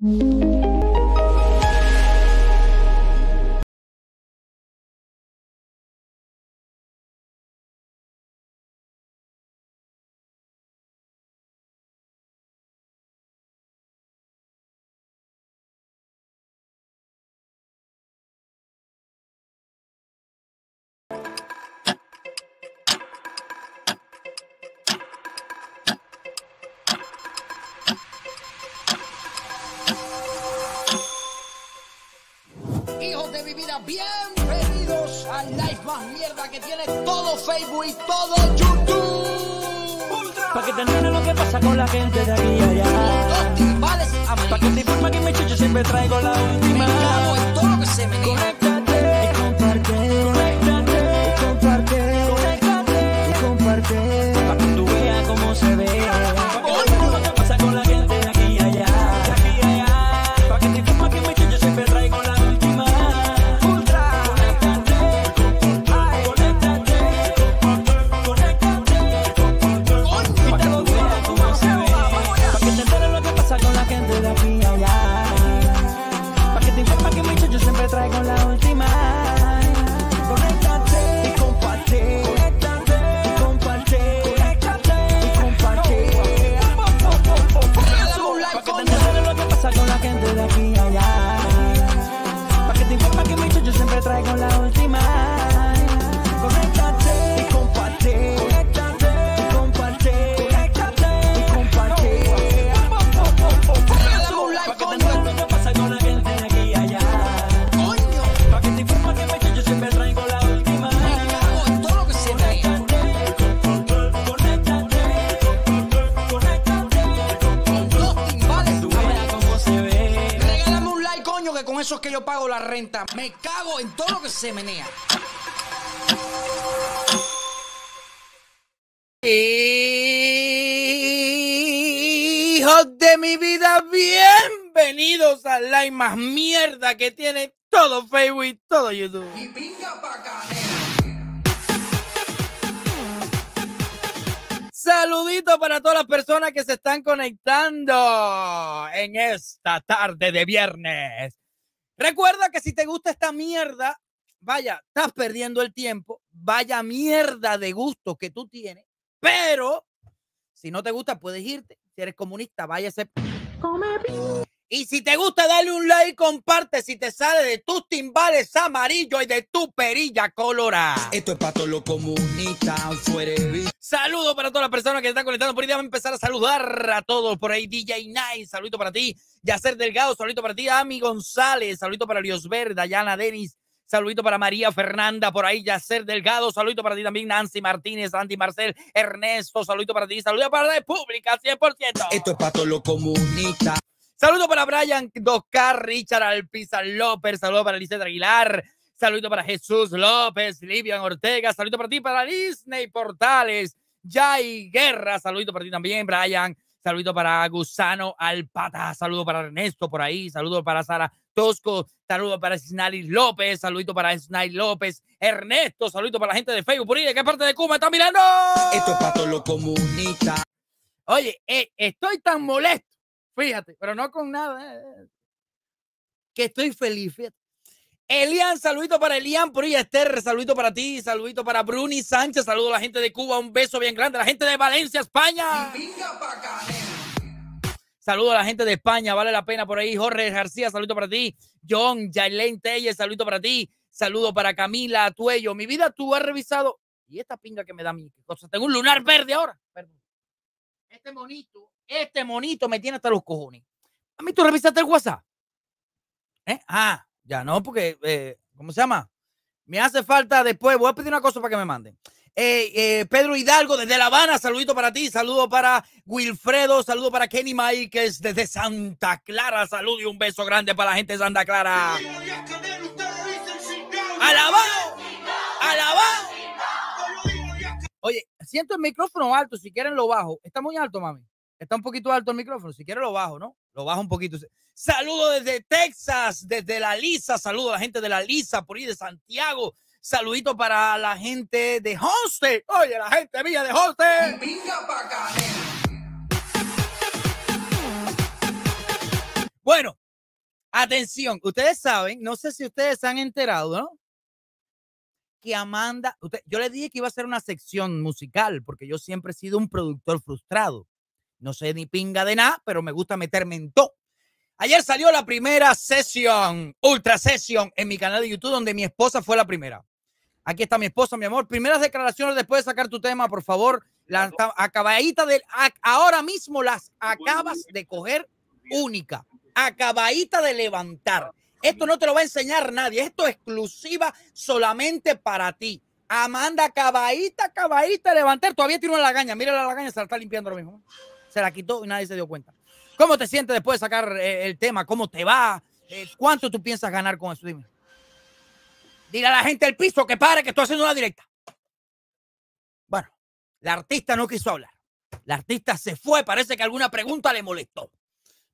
Música Mira, bienvenidos al live más mierda que tiene todo Facebook y todo YouTube. Para que te entiendan lo que pasa con la gente de aquí y allá. Ah, Para que te informa que mi chucho siempre traigo la última. Me en todo lo que se me me cago en todo lo que se menea. Hijos de mi vida, bienvenidos al la más mierda que tiene todo Facebook y todo YouTube. Y Saludito para todas las personas que se están conectando en esta tarde de viernes. Recuerda que si te gusta esta mierda, vaya, estás perdiendo el tiempo, vaya mierda de gusto que tú tienes, pero si no te gusta, puedes irte. Si eres comunista, váyase. Come y si te gusta, dale un like, comparte si te sale de tus timbales amarillos y de tu perilla colorada. Esto es para todos los comunistas, Saludos para todas las personas que están conectando por ahí. Vamos a empezar a saludar a todos por ahí. DJ Night, saludito para ti. Yacer Delgado, saludito para ti. Ami González, saludito para Dios Verde, Dayana Denis. Saludito para María Fernanda, por ahí Yacer Delgado. Saludito para ti también, Nancy Martínez, Andy Marcel, Ernesto. Saludito para ti. Saludito para la República, 100%. Esto es para todos los comunistas. Saludos para Brian Doscar, Richard Alpiza López, saludos para Lizeth Aguilar, saludos para Jesús López, Livian Ortega, saludos para ti, para Disney Portales, Jai Guerra, saludos para ti también, Brian, saludos para Gusano Alpata, saludos para Ernesto por ahí, saludos para Sara Tosco, saludos para Snali López, saludos para Snai López, Ernesto, saludos para la gente de Facebook, por ahí, ¿de qué parte de Cuba están mirando? Esto es para todo lo comunista. Oye, eh, estoy tan molesto Fíjate, pero no con nada. Eh, eh. Que estoy feliz, Elian, saludito para Elian por Esther, saludito para ti, saludito para Bruni Sánchez, saludo a la gente de Cuba, un beso bien grande, la gente de Valencia, España. Saludo a la gente de España, vale la pena por ahí. Jorge García, saludo para ti. John, Jailen Telle, saludo para ti. Saludo para Camila Tuello. Mi vida, tú has revisado. Y esta pinga que me da mi cosa. Tengo un lunar verde ahora. Este monito este monito me tiene hasta los cojones. A mí tú revisaste el WhatsApp. ¿Eh? Ah, ya no, porque, eh, ¿cómo se llama? Me hace falta después, voy a pedir una cosa para que me manden. Eh, Pedro Hidalgo desde La Habana, saludito para ti, saludo para Wilfredo, saludo para Kenny es desde Santa Clara, saludo y un beso grande para la gente de Santa Clara. Alabado, alabado. Oye, siento el micrófono alto, si quieren lo bajo. Está muy alto, mami. Está un poquito alto el micrófono, si quiere lo bajo, ¿no? Lo bajo un poquito. Saludo desde Texas, desde la Lisa, saludo a la gente de la Lisa, por ahí de Santiago. Saludito para la gente de Hostel. Oye, la gente mía de acá. Bueno, atención, ustedes saben, no sé si ustedes han enterado, ¿no? Que Amanda, yo le dije que iba a ser una sección musical, porque yo siempre he sido un productor frustrado. No sé ni pinga de nada, pero me gusta meterme en todo. Ayer salió la primera sesión, ultra sesión, en mi canal de YouTube, donde mi esposa fue la primera. Aquí está mi esposa, mi amor. Primeras declaraciones después de sacar tu tema, por favor. La, acabadita de, ahora mismo las acabas de coger única. Acabadita de levantar. Esto no te lo va a enseñar nadie. Esto es exclusiva solamente para ti. Amanda, acabadita, Caballita de levantar. Todavía tiene una lagaña. Mira la lagaña, se la está limpiando lo mismo se la quitó y nadie se dio cuenta. ¿Cómo te sientes después de sacar eh, el tema? ¿Cómo te va? Eh, ¿Cuánto tú piensas ganar con eso? Dime. Dile a la gente del piso que pare, que estoy haciendo una directa. Bueno, la artista no quiso hablar. La artista se fue, parece que alguna pregunta le molestó.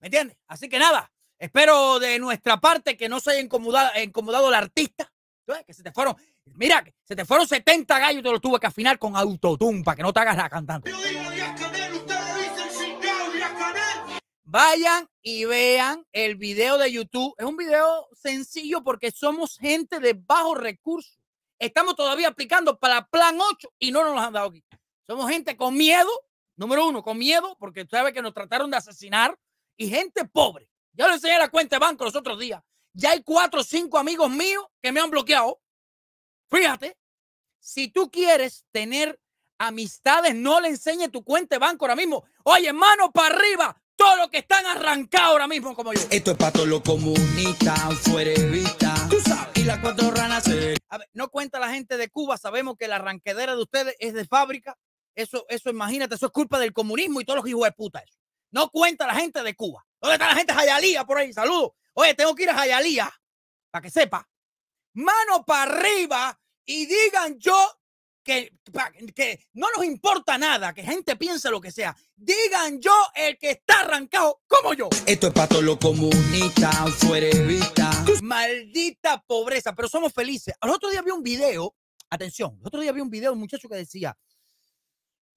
¿Me entiendes? Así que nada, espero de nuestra parte que no se haya incomodado, la artista. Que se te fueron, mira, se te fueron 70 gallos, y te los tuve que afinar con autotune para que no te hagas la cantante. Vayan y vean el video de YouTube. Es un video sencillo porque somos gente de bajos recursos. Estamos todavía aplicando para Plan 8 y no nos han dado aquí. Somos gente con miedo, número uno, con miedo, porque usted sabe que nos trataron de asesinar, y gente pobre. Yo le enseñé la cuenta de banco los otros días. Ya hay cuatro o cinco amigos míos que me han bloqueado. Fíjate, si tú quieres tener amistades, no le enseñe tu cuenta de banco ahora mismo. Oye, mano para arriba, los que están arrancados ahora mismo como yo. Esto es para todos los comunistas, fuerevita. Tú sabes, y las cuatro ranas no cuenta la gente de Cuba, sabemos que la arranquedera de ustedes es de fábrica. Eso, eso imagínate, eso es culpa del comunismo y todos los hijos de puta eso. No cuenta la gente de Cuba. ¿Dónde está la gente de Jayalía por ahí? Saludos. Oye, tengo que ir a Jayalía para que sepa. Mano para arriba y digan yo que, que no nos importa nada, que gente piense lo que sea. Digan yo el que está arrancado como yo. Esto es para todos los comunistas, fuerevita. Maldita pobreza, pero somos felices. el otro día había un video, atención, el otro día había un video de un muchacho que decía,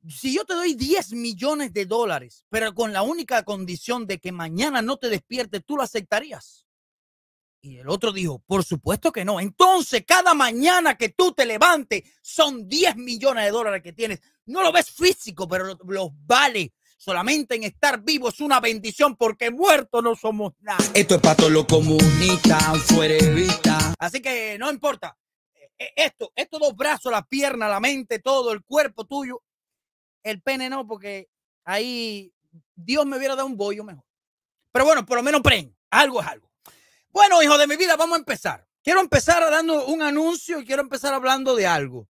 si yo te doy 10 millones de dólares, pero con la única condición de que mañana no te despiertes, ¿tú lo aceptarías? Y el otro dijo, por supuesto que no. Entonces, cada mañana que tú te levantes, son 10 millones de dólares que tienes. No lo ves físico, pero los vale. Solamente en estar vivo es una bendición porque muertos no somos nada. Esto es para todos los comunistas, vista. Así que no importa. E, e, esto, estos dos brazos, la pierna, la mente, todo el cuerpo tuyo. El pene no, porque ahí Dios me hubiera dado un bollo mejor. Pero bueno, por lo menos pren. Algo es algo. Bueno, hijo de mi vida, vamos a empezar. Quiero empezar dando un anuncio y quiero empezar hablando de algo,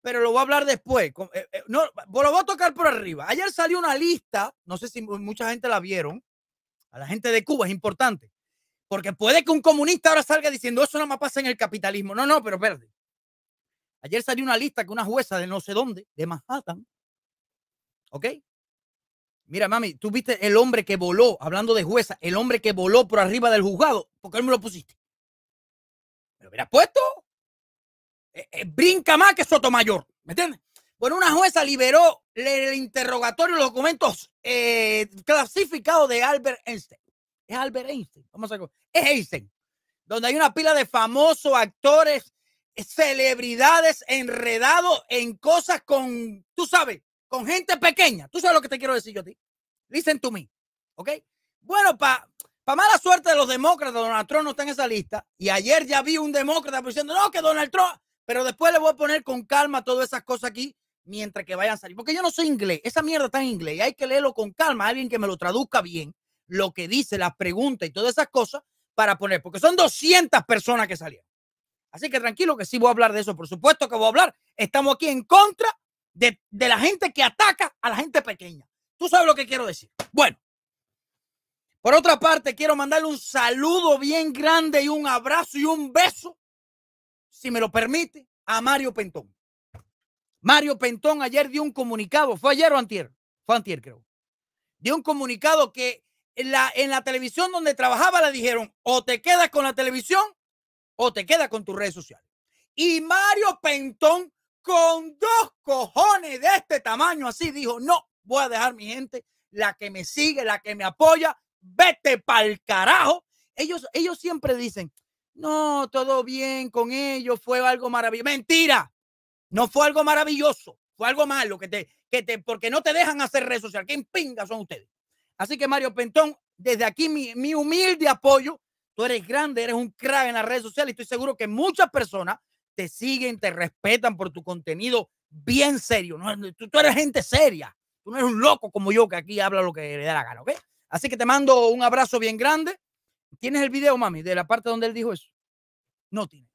pero lo voy a hablar después. Eh, eh, no, lo voy a tocar por arriba. Ayer salió una lista, no sé si mucha gente la vieron, a la gente de Cuba, es importante, porque puede que un comunista ahora salga diciendo eso no más pasa en el capitalismo. No, no, pero verde. Ayer salió una lista que una jueza de no sé dónde, de Manhattan, ¿ok? Mira, mami, tú viste el hombre que voló, hablando de jueza, el hombre que voló por arriba del juzgado. porque él me lo pusiste? ¿Me lo hubiera puesto? Eh, eh, brinca más que Sotomayor, ¿me entiendes? Bueno, una jueza liberó el interrogatorio, los documentos eh, clasificados de Albert Einstein. Es Albert Einstein, vamos a ver. Es Einstein, donde hay una pila de famosos actores, celebridades enredados en cosas con, tú sabes, con gente pequeña. Tú sabes lo que te quiero decir yo a ti. Listen to me. ¿Ok? Bueno, para pa mala suerte de los demócratas, Donald Trump no está en esa lista. Y ayer ya vi un demócrata diciendo, no, que Donald Trump. Pero después le voy a poner con calma todas esas cosas aquí mientras que vayan a salir. Porque yo no soy inglés. Esa mierda está en inglés. Y hay que leerlo con calma. Alguien que me lo traduzca bien. Lo que dice, las preguntas y todas esas cosas para poner. Porque son 200 personas que salieron. Así que tranquilo que sí voy a hablar de eso. Por supuesto que voy a hablar. Estamos aquí en contra de, la gente que ataca a la gente pequeña. Tú sabes lo que quiero decir. Bueno, por otra parte, quiero mandarle un saludo bien grande y un abrazo y un beso, si me lo permite, a Mario Pentón. Mario Pentón ayer dio un comunicado, fue ayer o antier, fue antier creo, dio un comunicado que la, en la televisión donde trabajaba le dijeron, o te quedas con la televisión o te quedas con tus redes sociales. Y Mario Pentón con dos cojones de este tamaño, así dijo, no, voy a dejar mi gente, la que me sigue, la que me apoya, vete pa'l carajo. Ellos, ellos siempre dicen, no, todo bien con ellos, fue algo maravilloso. Mentira, no fue algo maravilloso, fue algo malo, que te, que te, porque no te dejan hacer redes sociales. quién pinga son ustedes? Así que Mario Pentón, desde aquí mi, mi humilde apoyo, tú eres grande, eres un crack en las redes sociales y estoy seguro que muchas personas te siguen, te respetan por tu contenido bien serio. Tú, eres gente seria. Tú no eres un loco como yo que aquí habla lo que le da la gana, ¿ok? Así que te mando un abrazo bien grande. ¿Tienes el video, mami, de la parte donde él dijo eso? No tiene.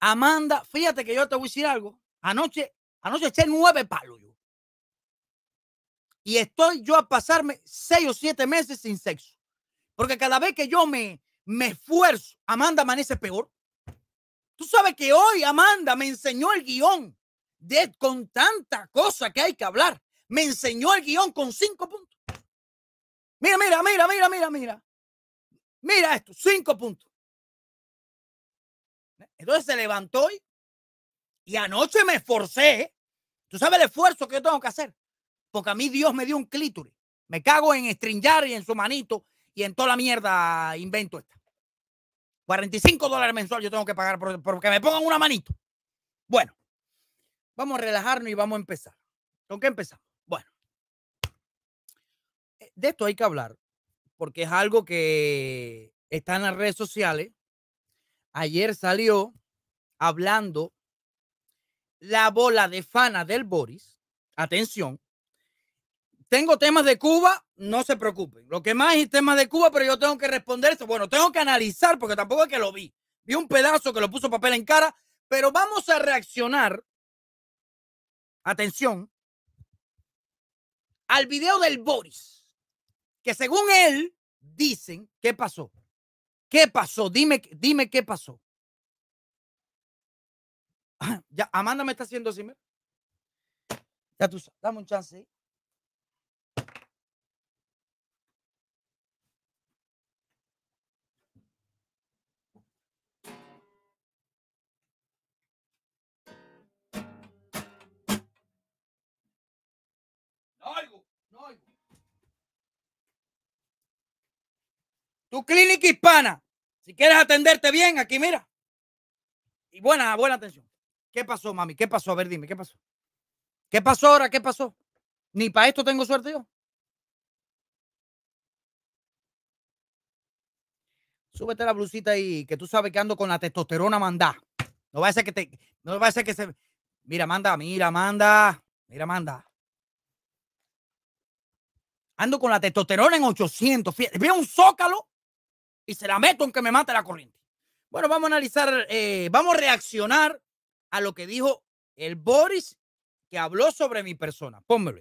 Amanda, fíjate que yo te voy a decir algo. Anoche, anoche eché nueve palos Y estoy yo a pasarme seis o siete meses sin sexo. Porque cada vez que yo me, me esfuerzo, Amanda amanece peor. Tú sabes que hoy Amanda me enseñó el guión de con tanta cosa que hay que hablar. Me enseñó el guión con cinco puntos. Mira, mira, mira, mira, mira, mira. Mira esto, cinco puntos. Entonces se levantó y anoche me esforcé. Tú sabes el esfuerzo que yo tengo que hacer. Porque a mí Dios me dio un clítoris. Me cago en estringar y en su manito y en toda la mierda invento esta. 45 dólares mensual yo tengo que pagar porque me pongan una manito. Bueno, vamos a relajarnos y vamos a empezar. ¿Con qué empezamos? Bueno, eh, de esto hay que hablar porque es algo que está en las redes sociales. Ayer salió hablando la bola de fana del Boris. Atención, tengo temas de Cuba, no se preocupen. Lo que más es temas de Cuba, pero yo tengo que responder eso. Bueno, tengo que analizar porque tampoco es que lo vi. Vi un pedazo que lo puso papel en cara, pero vamos a reaccionar. Atención. Al video del Boris, que según él dicen, ¿qué pasó? ¿Qué pasó? Dime, dime qué pasó. Ah, ya, Amanda me está haciendo así. Ya tú sabes, dame un chance. ¿eh? Tu clínica hispana. Si quieres atenderte bien, aquí mira. Y buena, buena atención. ¿Qué pasó, mami? ¿Qué pasó? A ver, dime, ¿qué pasó? ¿Qué pasó ahora? ¿Qué pasó? Ni para esto tengo suerte yo. Súbete la blusita y que tú sabes que ando con la testosterona manda. No va a ser que te. No va a ser que se. Mira, manda, mira, manda. Mira, manda. Ando con la testosterona en 800. Fíjate, un zócalo y se la meto aunque me mate la corriente. Bueno, vamos a analizar, eh, vamos a reaccionar a lo que dijo el Boris que habló sobre mi persona. Pónmelo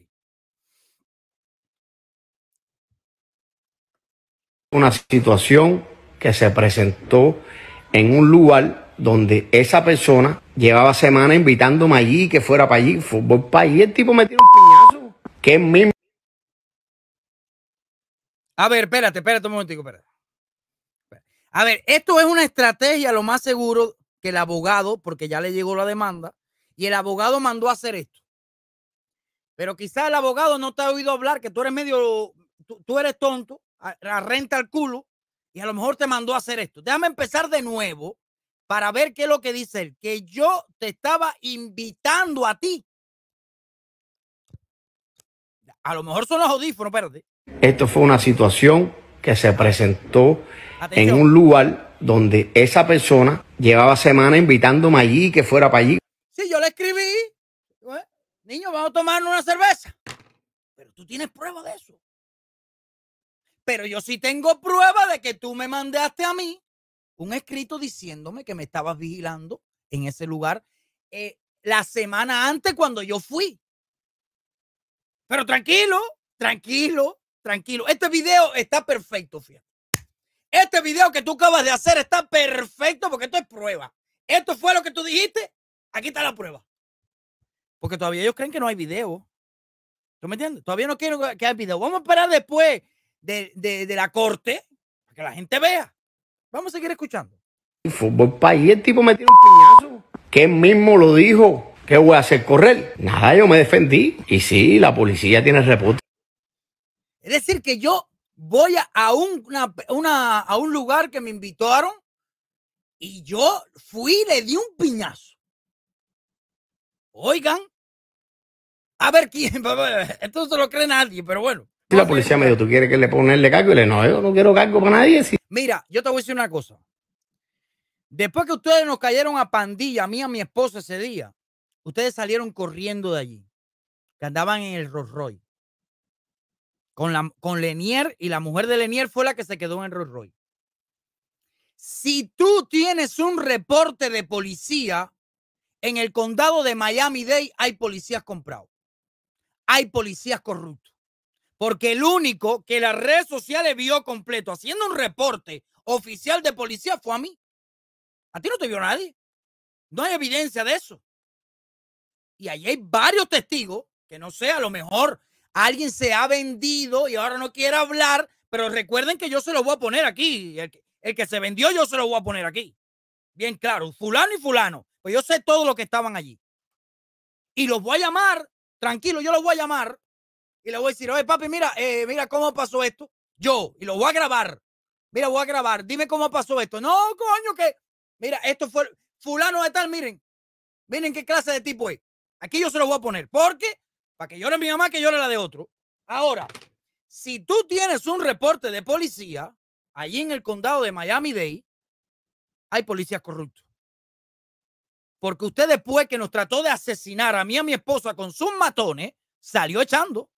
Una situación que se presentó en un lugar donde esa persona llevaba semanas invitándome allí, que fuera para allí, fútbol para El tipo me un piñazo, que es A ver, espérate, espérate un momentico, espérate. A ver, esto es una estrategia, lo más seguro, que el abogado, porque ya le llegó la demanda, y el abogado mandó a hacer esto. Pero quizás el abogado no te ha oído hablar, que tú eres medio, tú, eres tonto, renta el culo, y a lo mejor te mandó a hacer esto. Déjame empezar de nuevo para ver qué es lo que dice él, que yo te estaba invitando a ti. A lo mejor son los audífonos, espérate. Esto fue una situación que se presentó en un lugar donde esa persona llevaba semanas invitándome allí, que fuera para allí. Sí, yo le escribí, eh, niño, vamos a tomar una cerveza. Pero tú tienes prueba de eso. Pero yo sí tengo prueba de que tú me mandaste a mí un escrito diciéndome que me estabas vigilando en ese lugar eh, la semana antes cuando yo fui. Pero tranquilo, tranquilo, tranquilo. Este video está perfecto, fíjate. Este video que tú acabas de hacer está perfecto porque esto es prueba. Esto fue lo que tú dijiste. Aquí está la prueba. Porque todavía ellos creen que no hay video. ¿Tú me entiendes? Todavía no quiero que haya video. Vamos a esperar después de, la corte para que la gente vea. Vamos a seguir escuchando. fútbol país, el tipo me un piñazo. Que mismo lo dijo. ¿Qué voy a hacer? ¿Correr? Nada, yo me defendí. Y sí, la policía tiene reporte. Es decir, que yo voy a, un, una, una, a un lugar que me invitaron y yo fui y le di un piñazo. Oigan, a ver quién, esto no se lo cree nadie, pero bueno. la policía me dijo, ¿tú quieres que le ponerle cargo? Y le no, yo no quiero cargo para nadie. Mira, yo te voy a decir una cosa. Después que ustedes nos cayeron a pandilla, a mí, y a mi esposa ese día, ustedes salieron corriendo de allí, que andaban en el Rolls Royce con, la, Lenier y la mujer de Lenier fue la que se quedó en Rolls Royce. Si tú tienes un reporte de policía, en el condado de Miami-Dade hay policías comprados, hay policías corruptos, porque el único que las redes sociales vio completo haciendo un reporte oficial de policía fue a mí. A ti no te vio nadie. No hay evidencia de eso. Y ahí hay varios testigos que no sé, a lo mejor alguien se ha vendido y ahora no quiere hablar, pero recuerden que yo se lo voy a poner aquí. El que, se vendió, yo se lo voy a poner aquí. Bien claro, fulano y fulano. Pues yo sé todo lo que estaban allí. Y los voy a llamar, tranquilo, yo los voy a llamar y les voy a decir, oye papi, mira, eh, mira cómo pasó esto. Yo, y lo voy a grabar. Mira, voy a grabar. Dime cómo pasó esto. No, coño, que. Mira, esto fue fulano de tal, miren. Miren qué clase de tipo es. Aquí yo se lo voy a poner. Porque para que llore mi mamá, que yo llore la de otro. Ahora, si tú tienes un reporte de policía, allí en el condado de Miami-Dade, hay policías corruptos. Porque usted después que nos trató de asesinar a mí y a mi esposa con sus matones, salió echando.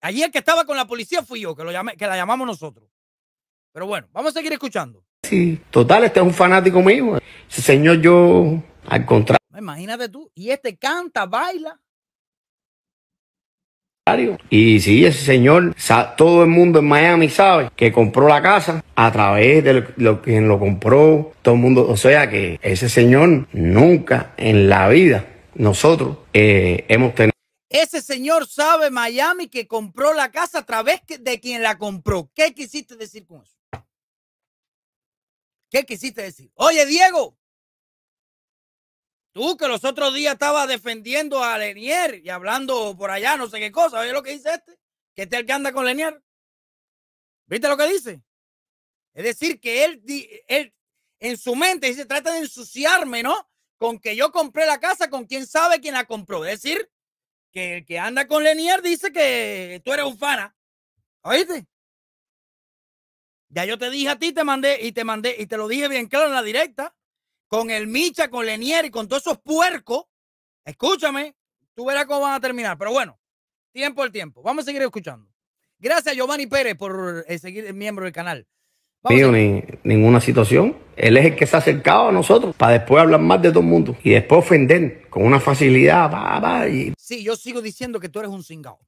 Allí el que estaba con la policía fui yo, que, lo llamé, que la llamamos nosotros. Pero bueno, vamos a seguir escuchando. Sí, total, este es un fanático mío. señor yo, al contrario. Imagínate tú, y este canta, baila, y si ese señor, todo el mundo en Miami sabe que compró la casa a través de quien lo compró, todo el mundo, o sea que ese señor nunca en la vida nosotros eh, hemos tenido... Ese señor sabe Miami que compró la casa a través de quien la compró. ¿Qué quisiste decir con eso? ¿Qué quisiste decir? Oye, Diego, Tú que los otros días estabas defendiendo a Lenier y hablando por allá, no sé qué cosa. Oye lo que dice este, que este el que anda con Lenier. ¿Viste lo que dice? Es decir, que él, él en su mente dice, trata de ensuciarme, ¿no? Con que yo compré la casa, con quién sabe quién la compró. Es decir, que el que anda con Lenier dice que tú eres un fana. ¿Oíste? Ya yo te dije a ti, te mandé y te mandé y te lo dije bien claro en la directa con el Micha, con Lenier y con todos esos puercos, escúchame, tú verás cómo van a terminar. Pero bueno, tiempo al tiempo. Vamos a seguir escuchando. Gracias, Giovanni Pérez, por seguir eh, seguir miembro del canal. ni, ninguna situación. Él es el que se ha acercado a nosotros para después hablar más de todo el mundo y después ofender con una facilidad. y... Sí, yo sigo diciendo que tú eres un cingado.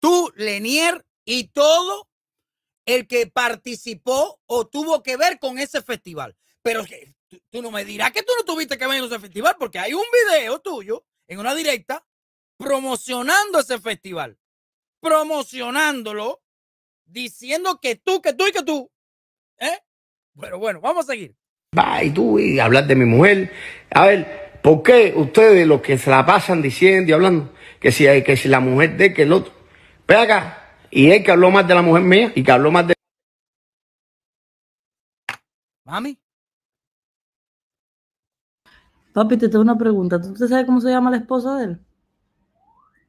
Tú, Lenier y todo el que participó o tuvo que ver con ese festival. Pero tú, no me dirás que tú no tuviste que venir a ese festival, porque hay un video tuyo en una directa promocionando ese festival, promocionándolo, diciendo que tú, que tú y que tú. ¿Eh? Pero bueno, vamos a seguir. Va, y tú, y hablar de mi mujer. A ver, ¿por qué ustedes los que se la pasan diciendo y hablando que si, que si la mujer de que el otro? Ve acá. Y él que habló más de la mujer mía y que habló más de. Mami. Papi, te tengo una pregunta. ¿Tú te sabes cómo se llama la esposa de él?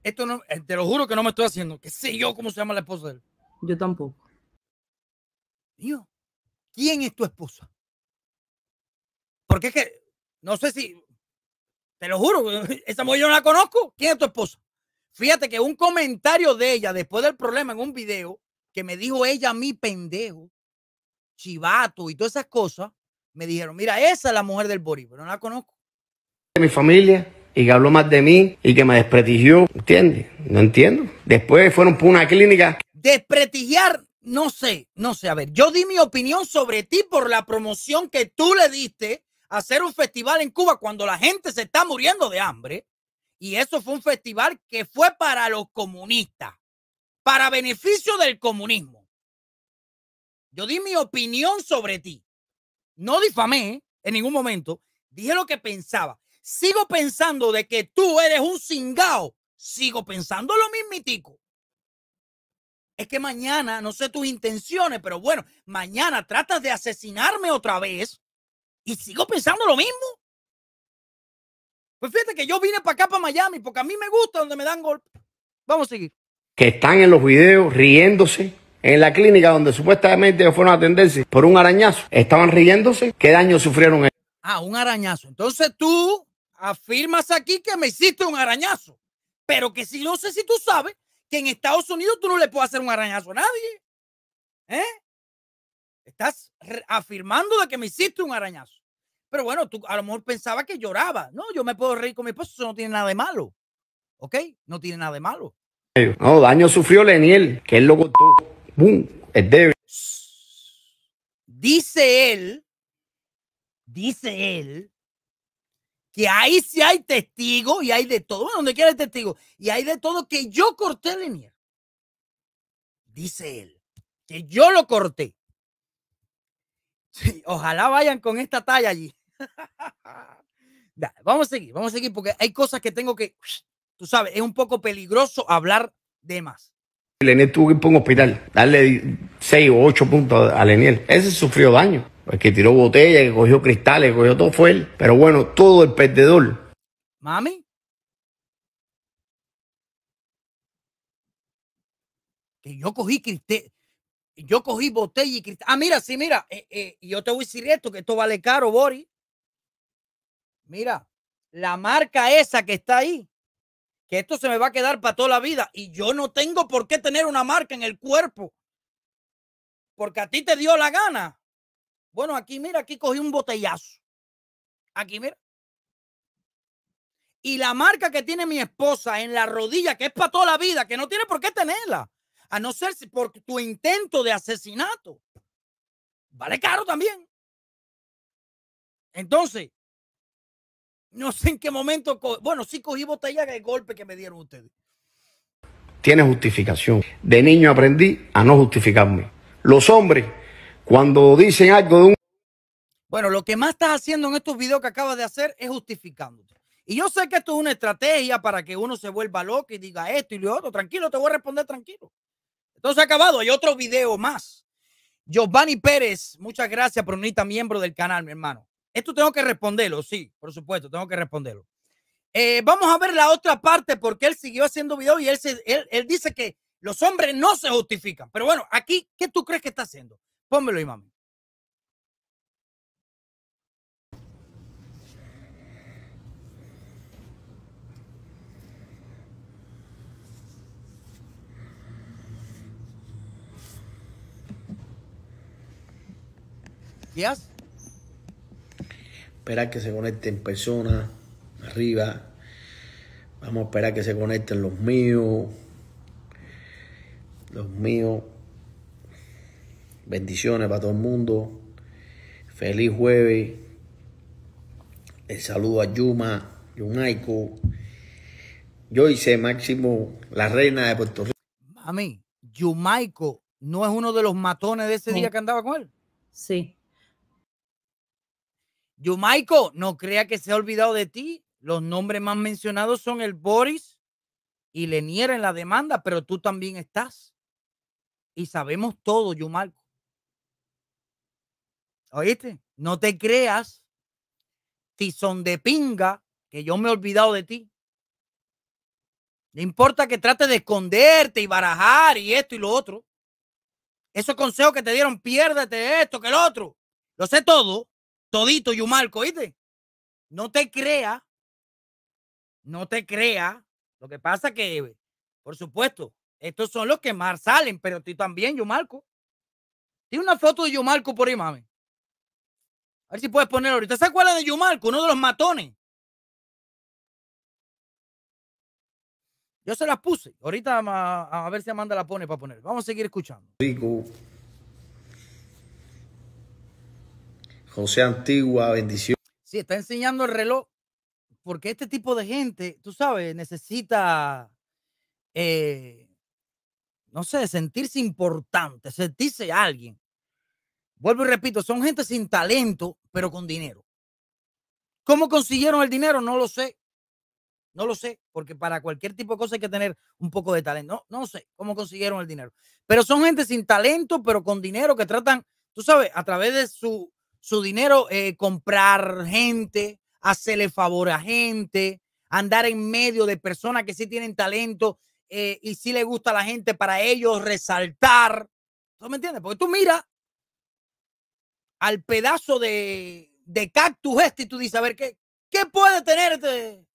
Esto no, eh, te lo juro que no me estoy haciendo. Que sé yo cómo se llama la esposa de él. Yo tampoco. Mío, ¿quién es tu esposa? Porque es que, no sé si, te lo juro, esa mujer yo no la conozco. ¿Quién es tu esposa? Fíjate que un comentario de ella después del problema en un video que me dijo ella a mí pendejo, chivato y todas esas cosas, me dijeron, mira, esa es la mujer del Boris, pero no la conozco de mi familia y que habló más de mí y que me desprestigió. ¿Entiendes? No entiendo. Después fueron por una clínica. Desprestigiar, no sé, no sé. A ver, yo di mi opinión sobre ti por la promoción que tú le diste a hacer un festival en Cuba cuando la gente se está muriendo de hambre. Y eso fue un festival que fue para los comunistas, para beneficio del comunismo. Yo di mi opinión sobre ti. No difamé en ningún momento. Dije lo que pensaba sigo pensando de que tú eres un cingao, sigo pensando lo mismo, mismitico. Es que mañana, no sé tus intenciones, pero bueno, mañana tratas de asesinarme otra vez y sigo pensando lo mismo. Pues fíjate que yo vine para acá, para Miami, porque a mí me gusta donde me dan golpes. Vamos a seguir. Que están en los videos riéndose en la clínica donde supuestamente fueron a atenderse por un arañazo. Estaban riéndose. ¿Qué daño sufrieron Ah, un arañazo. Entonces tú afirmas aquí que me hiciste un arañazo, pero que si no sé si tú sabes que en Estados Unidos tú no le puedes hacer un arañazo a nadie. ¿Eh? Estás afirmando de que me hiciste un arañazo. Pero bueno, tú a lo mejor pensaba que lloraba. No, yo me puedo reír con mi esposo, eso no tiene nada de malo. ¿Ok? No tiene nada de malo. No, daño sufrió Leniel, que él lo Es Dice él, dice él, que ahí sí hay testigo y hay de todo, bueno, donde quiera el testigo. y hay de todo que yo corté Leniel. Dice él, que yo lo corté. ojalá vayan con esta talla allí. vamos a seguir, vamos a seguir, porque hay cosas que tengo que, tú sabes, es un poco peligroso hablar de más. Leniel tuvo que ir para un hospital, darle 6 o 8 puntos a Leniel. Ese sufrió daño. El que tiró botella, que cogió cristales, que cogió todo fue él. Pero bueno, todo el perdedor. ¿Mami? Que yo cogí cristal. Yo cogí botella y cristal. Ah, mira, sí, mira. Eh, eh, yo te voy a decir esto, que esto vale caro, Boris. Mira, la marca esa que está ahí, que esto se me va a quedar para toda la vida. Y yo no tengo por qué tener una marca en el cuerpo. Porque a ti te dio la gana. Bueno, aquí mira, aquí cogí un botellazo. Aquí mira. Y la marca que tiene mi esposa en la rodilla, que es para toda la vida, que no tiene por qué tenerla, a no ser por tu intento de asesinato, vale caro también. Entonces, no sé en qué momento, bueno, sí cogí botella del golpe que me dieron ustedes. Tiene justificación. De niño aprendí a no justificarme. Los hombres cuando dicen algo de un... Bueno, lo que más estás haciendo en estos videos que acabas de hacer es justificándote. Y yo sé que esto es una estrategia para que uno se vuelva loco y diga esto y lo otro. Tranquilo, te voy a responder tranquilo. Entonces, acabado. Hay otro video más. Giovanni Pérez, muchas gracias por unirte miembro del canal, mi hermano. Esto tengo que responderlo, sí, por supuesto, tengo que responderlo. Eh, vamos a ver la otra parte porque él siguió haciendo videos y él, él, él dice que los hombres no se justifican. Pero bueno, aquí, ¿qué tú crees que está haciendo? Pónmelo ahí, mami. ¿Días? Espera que se conecten personas arriba. Vamos a esperar que se conecten los míos. Los míos. Bendiciones para todo el mundo. Feliz jueves. El saludo a Yuma, Yumaiko. Yo hice Máximo, la reina de Puerto Rico. Mami, Yumaico no es uno de los matones de ese día que andaba con él. Sí. Yumaico, no crea que se ha olvidado de ti. Los nombres más mencionados son el Boris y le en la demanda, pero tú también estás. Y sabemos todo, Yumaico. ¿Oíste? No te creas, si son de pinga, que yo me he olvidado de ti. No importa que trate de esconderte y barajar y esto y lo otro. Esos consejos que te dieron, piérdete esto, que el otro. Lo sé todo, todito, Yumarco, ¿oíste? No te creas, no te creas. Lo que pasa que, por supuesto, estos son los que más salen, pero tú también, Yumarco. Tiene una foto de Yumarco por ahí, mami. A ver si puedes poner ahorita. cuál es de Yumalco, uno de los matones? Yo se las puse. Ahorita a, ver si Amanda la pone para poner. Vamos a seguir escuchando. Rico. José Antigua, bendición. Sí, está enseñando el reloj. Porque este tipo de gente, tú sabes, necesita, eh, no sé, sentirse importante, sentirse alguien vuelvo y repito, son gente sin talento, pero con dinero. ¿Cómo consiguieron el dinero? No lo sé. No lo sé, porque para cualquier tipo de cosa hay que tener un poco de talento. No, no sé cómo consiguieron el dinero. Pero son gente sin talento, pero con dinero que tratan, tú sabes, a través de su, su dinero, eh, comprar gente, hacerle favor a gente, andar en medio de personas que sí tienen talento eh, y sí le gusta a la gente para ellos resaltar. ¿Tú me entiendes? Porque tú miras al pedazo de, cactus este y tú dices, a ver, ¿qué, qué puede tener este?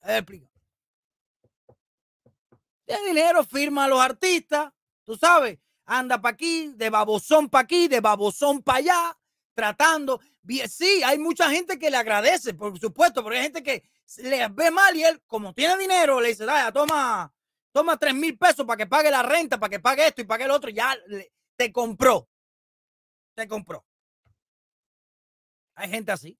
De dinero firma a los artistas, tú sabes, anda pa' aquí, de babosón para aquí, de babosón para allá, tratando. Sí, hay mucha gente que le agradece, por supuesto, porque hay gente que le ve mal y él, como tiene dinero, le dice, ya toma, toma tres mil pesos para que pague la renta, para que pague esto y pague el otro, ya te compró. Te compró. Hay gente así.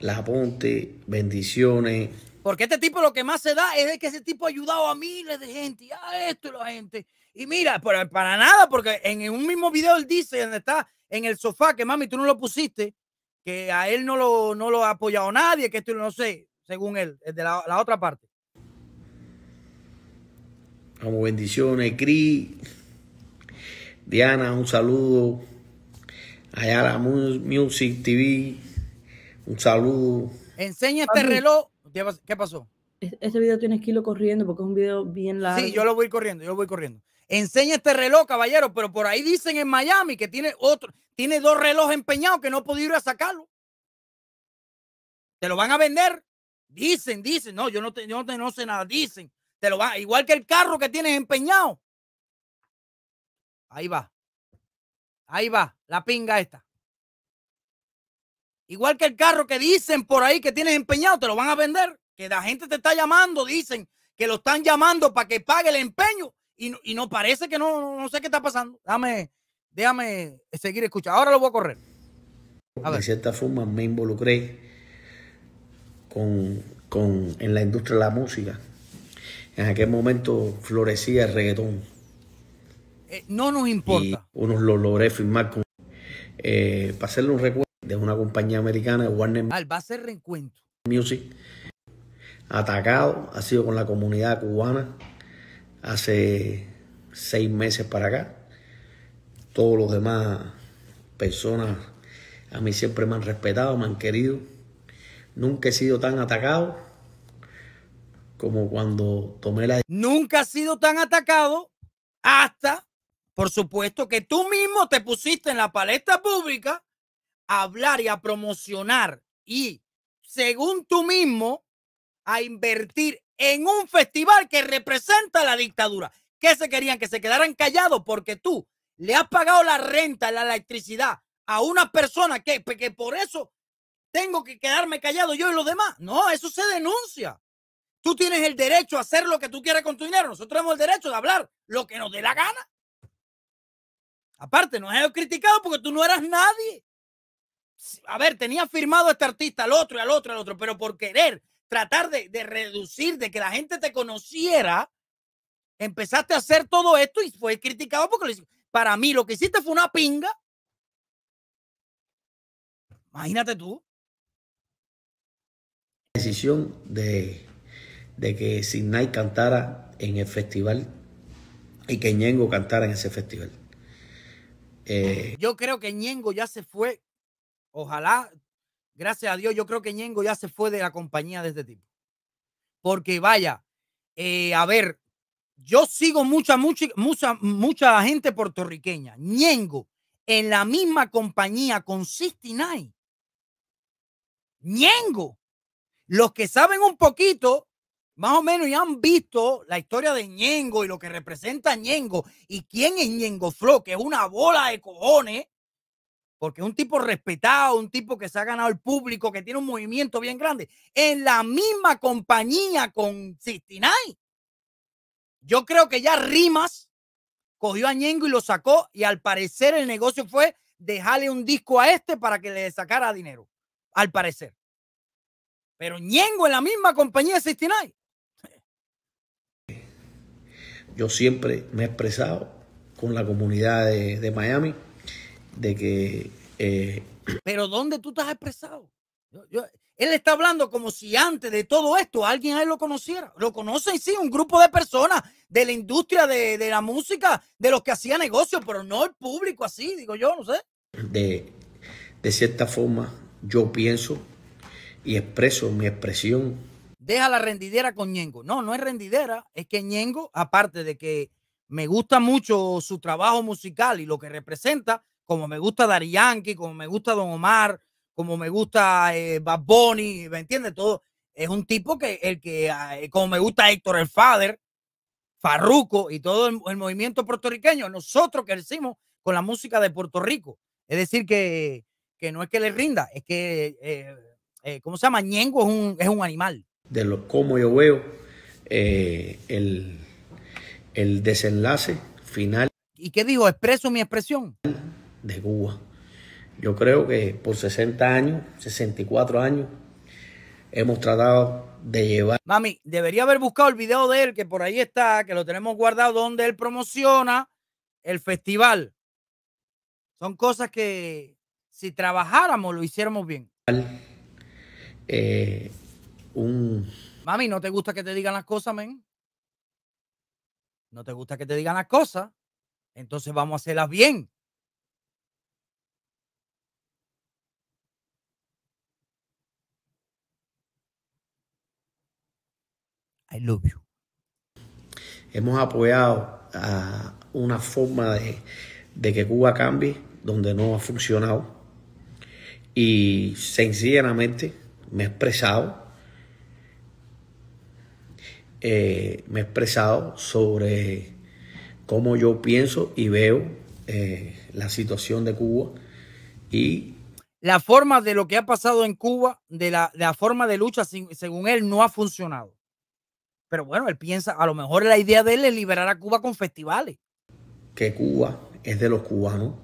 Las ponte bendiciones. Porque este tipo lo que más se da es que ese tipo ha ayudado a miles de gente, a esto y la gente. Y mira, para, para nada, porque en un mismo video él dice, donde está en el sofá, que mami, tú no lo pusiste, que a él no lo, no lo ha apoyado nadie, que esto no sé, según él, es de la, la otra parte. Vamos, bendiciones, Cris. Diana, un saludo allá la Music TV. Un saludo. Enseña este reloj. ¿Qué pasó? Este video tienes que irlo corriendo porque es un video bien largo. Sí, yo lo voy corriendo, yo lo voy corriendo. Enseña este reloj, caballero, pero por ahí dicen en Miami que tiene otro, tiene dos relojes empeñados que no he podido ir a sacarlo. Te lo van a vender. Dicen, dicen, no, yo no, te, no, sé nada, dicen. Te lo igual que el carro que tienes empeñado. Ahí va. Ahí va, la pinga esta. Igual que el carro que dicen por ahí que tienes empeñado, te lo van a vender. Que la gente te está llamando, dicen que lo están llamando para que pague el empeño. Y no, parece que no, sé qué está pasando. Déjame, déjame seguir escuchando. Ahora lo voy a correr. De cierta forma me involucré en la industria de la música. En aquel momento florecía el reggaetón eh, no nos importa. Y unos lo logré firmar eh, para hacerle un recuerdo de una compañía americana de Warner Al, va a ser reencuentro. Music. Atacado, ha sido con la comunidad cubana hace seis meses para acá. Todos los demás personas a mí siempre me han respetado, me han querido. Nunca he sido tan atacado como cuando tomé la... Nunca he sido tan atacado hasta por supuesto que tú mismo te pusiste en la palestra pública a hablar y a promocionar y, según tú mismo, a invertir en un festival que representa la dictadura. ¿Qué se querían? Que se quedaran callados porque tú le has pagado la renta, la electricidad a una persona que, que por eso tengo que quedarme callado yo y los demás. No, eso se denuncia. Tú tienes el derecho a hacer lo que tú quieras con tu dinero. Nosotros tenemos el derecho de hablar lo que nos dé la gana. Aparte, no he criticado porque tú no eras nadie. A ver, tenía firmado este artista, al otro, y al otro, al otro, pero por querer tratar de, reducir, de que la gente te conociera, empezaste a hacer todo esto y fue criticado porque para mí lo que hiciste fue una pinga. Imagínate tú. Decisión de, que Sidney cantara en el festival y que Ñengo cantara en ese festival. Eh, yo creo que Ñengo ya se fue. Ojalá, gracias a Dios, yo creo que Ñengo ya se fue de la compañía de este tipo. Porque vaya, eh, a ver, yo sigo mucha, mucha, mucha, mucha gente puertorriqueña. Ñengo, en la misma compañía con 69. Ñengo. Los que saben un poquito más o menos ya han visto la historia de Ñengo y lo que representa Ñengo y quién es Ñengo Flo, que es una bola de cojones, porque es un tipo respetado, un tipo que se ha ganado el público, que tiene un movimiento bien grande, en la misma compañía con Sistinay Yo creo que ya Rimas cogió a Ñengo y lo sacó y al parecer el negocio fue dejarle un disco a este para que le sacara dinero, al parecer. Pero Ñengo en la misma compañía de 69. Yo siempre me he expresado con la comunidad de, Miami de que... Eh, pero ¿dónde tú te has expresado? él está hablando como si antes de todo esto alguien a él lo conociera. Lo conocen, sí, un grupo de personas de la industria de, la música, de los que hacía negocio, pero no el público así, digo yo, no sé. De, de cierta forma, yo pienso y expreso mi expresión deja la rendidera con Ñengo. No, no es rendidera, es que Ñengo, aparte de que me gusta mucho su trabajo musical y lo que representa, como me gusta Dari Yankee, como me gusta Don Omar, como me gusta eh, Bad Bunny, ¿me entiendes? Todo. Es un tipo que, el que, ah, eh, como me gusta Héctor el Fader Farruco y todo el, movimiento puertorriqueño, nosotros crecimos con la música de Puerto Rico. Es decir, que, no es que le rinda, es que, eh, ¿cómo se llama? Ñengo es un, es un animal de lo, cómo yo veo eh, el, desenlace final. ¿Y qué digo? ¿Expreso mi expresión? De Cuba. Yo creo que por 60 años, 64 años, hemos tratado de llevar. Mami, debería haber buscado el video de él, que por ahí está, que lo tenemos guardado, donde él promociona el festival. Son cosas que si trabajáramos lo hiciéramos bien. Eh, un... Mami, ¿no te gusta que te digan las cosas, men? ¿No te gusta que te digan las cosas? Entonces vamos a hacerlas bien. I love you. Hemos apoyado a una forma de, de, que Cuba cambie donde no ha funcionado. Y sencillamente me he expresado eh, me he expresado sobre cómo yo pienso y veo eh, la situación de Cuba y la forma de lo que ha pasado en Cuba, de la, forma de lucha, según él, no ha funcionado. Pero bueno, él piensa, a lo mejor la idea de él es liberar a Cuba con festivales. Que Cuba es de los cubanos.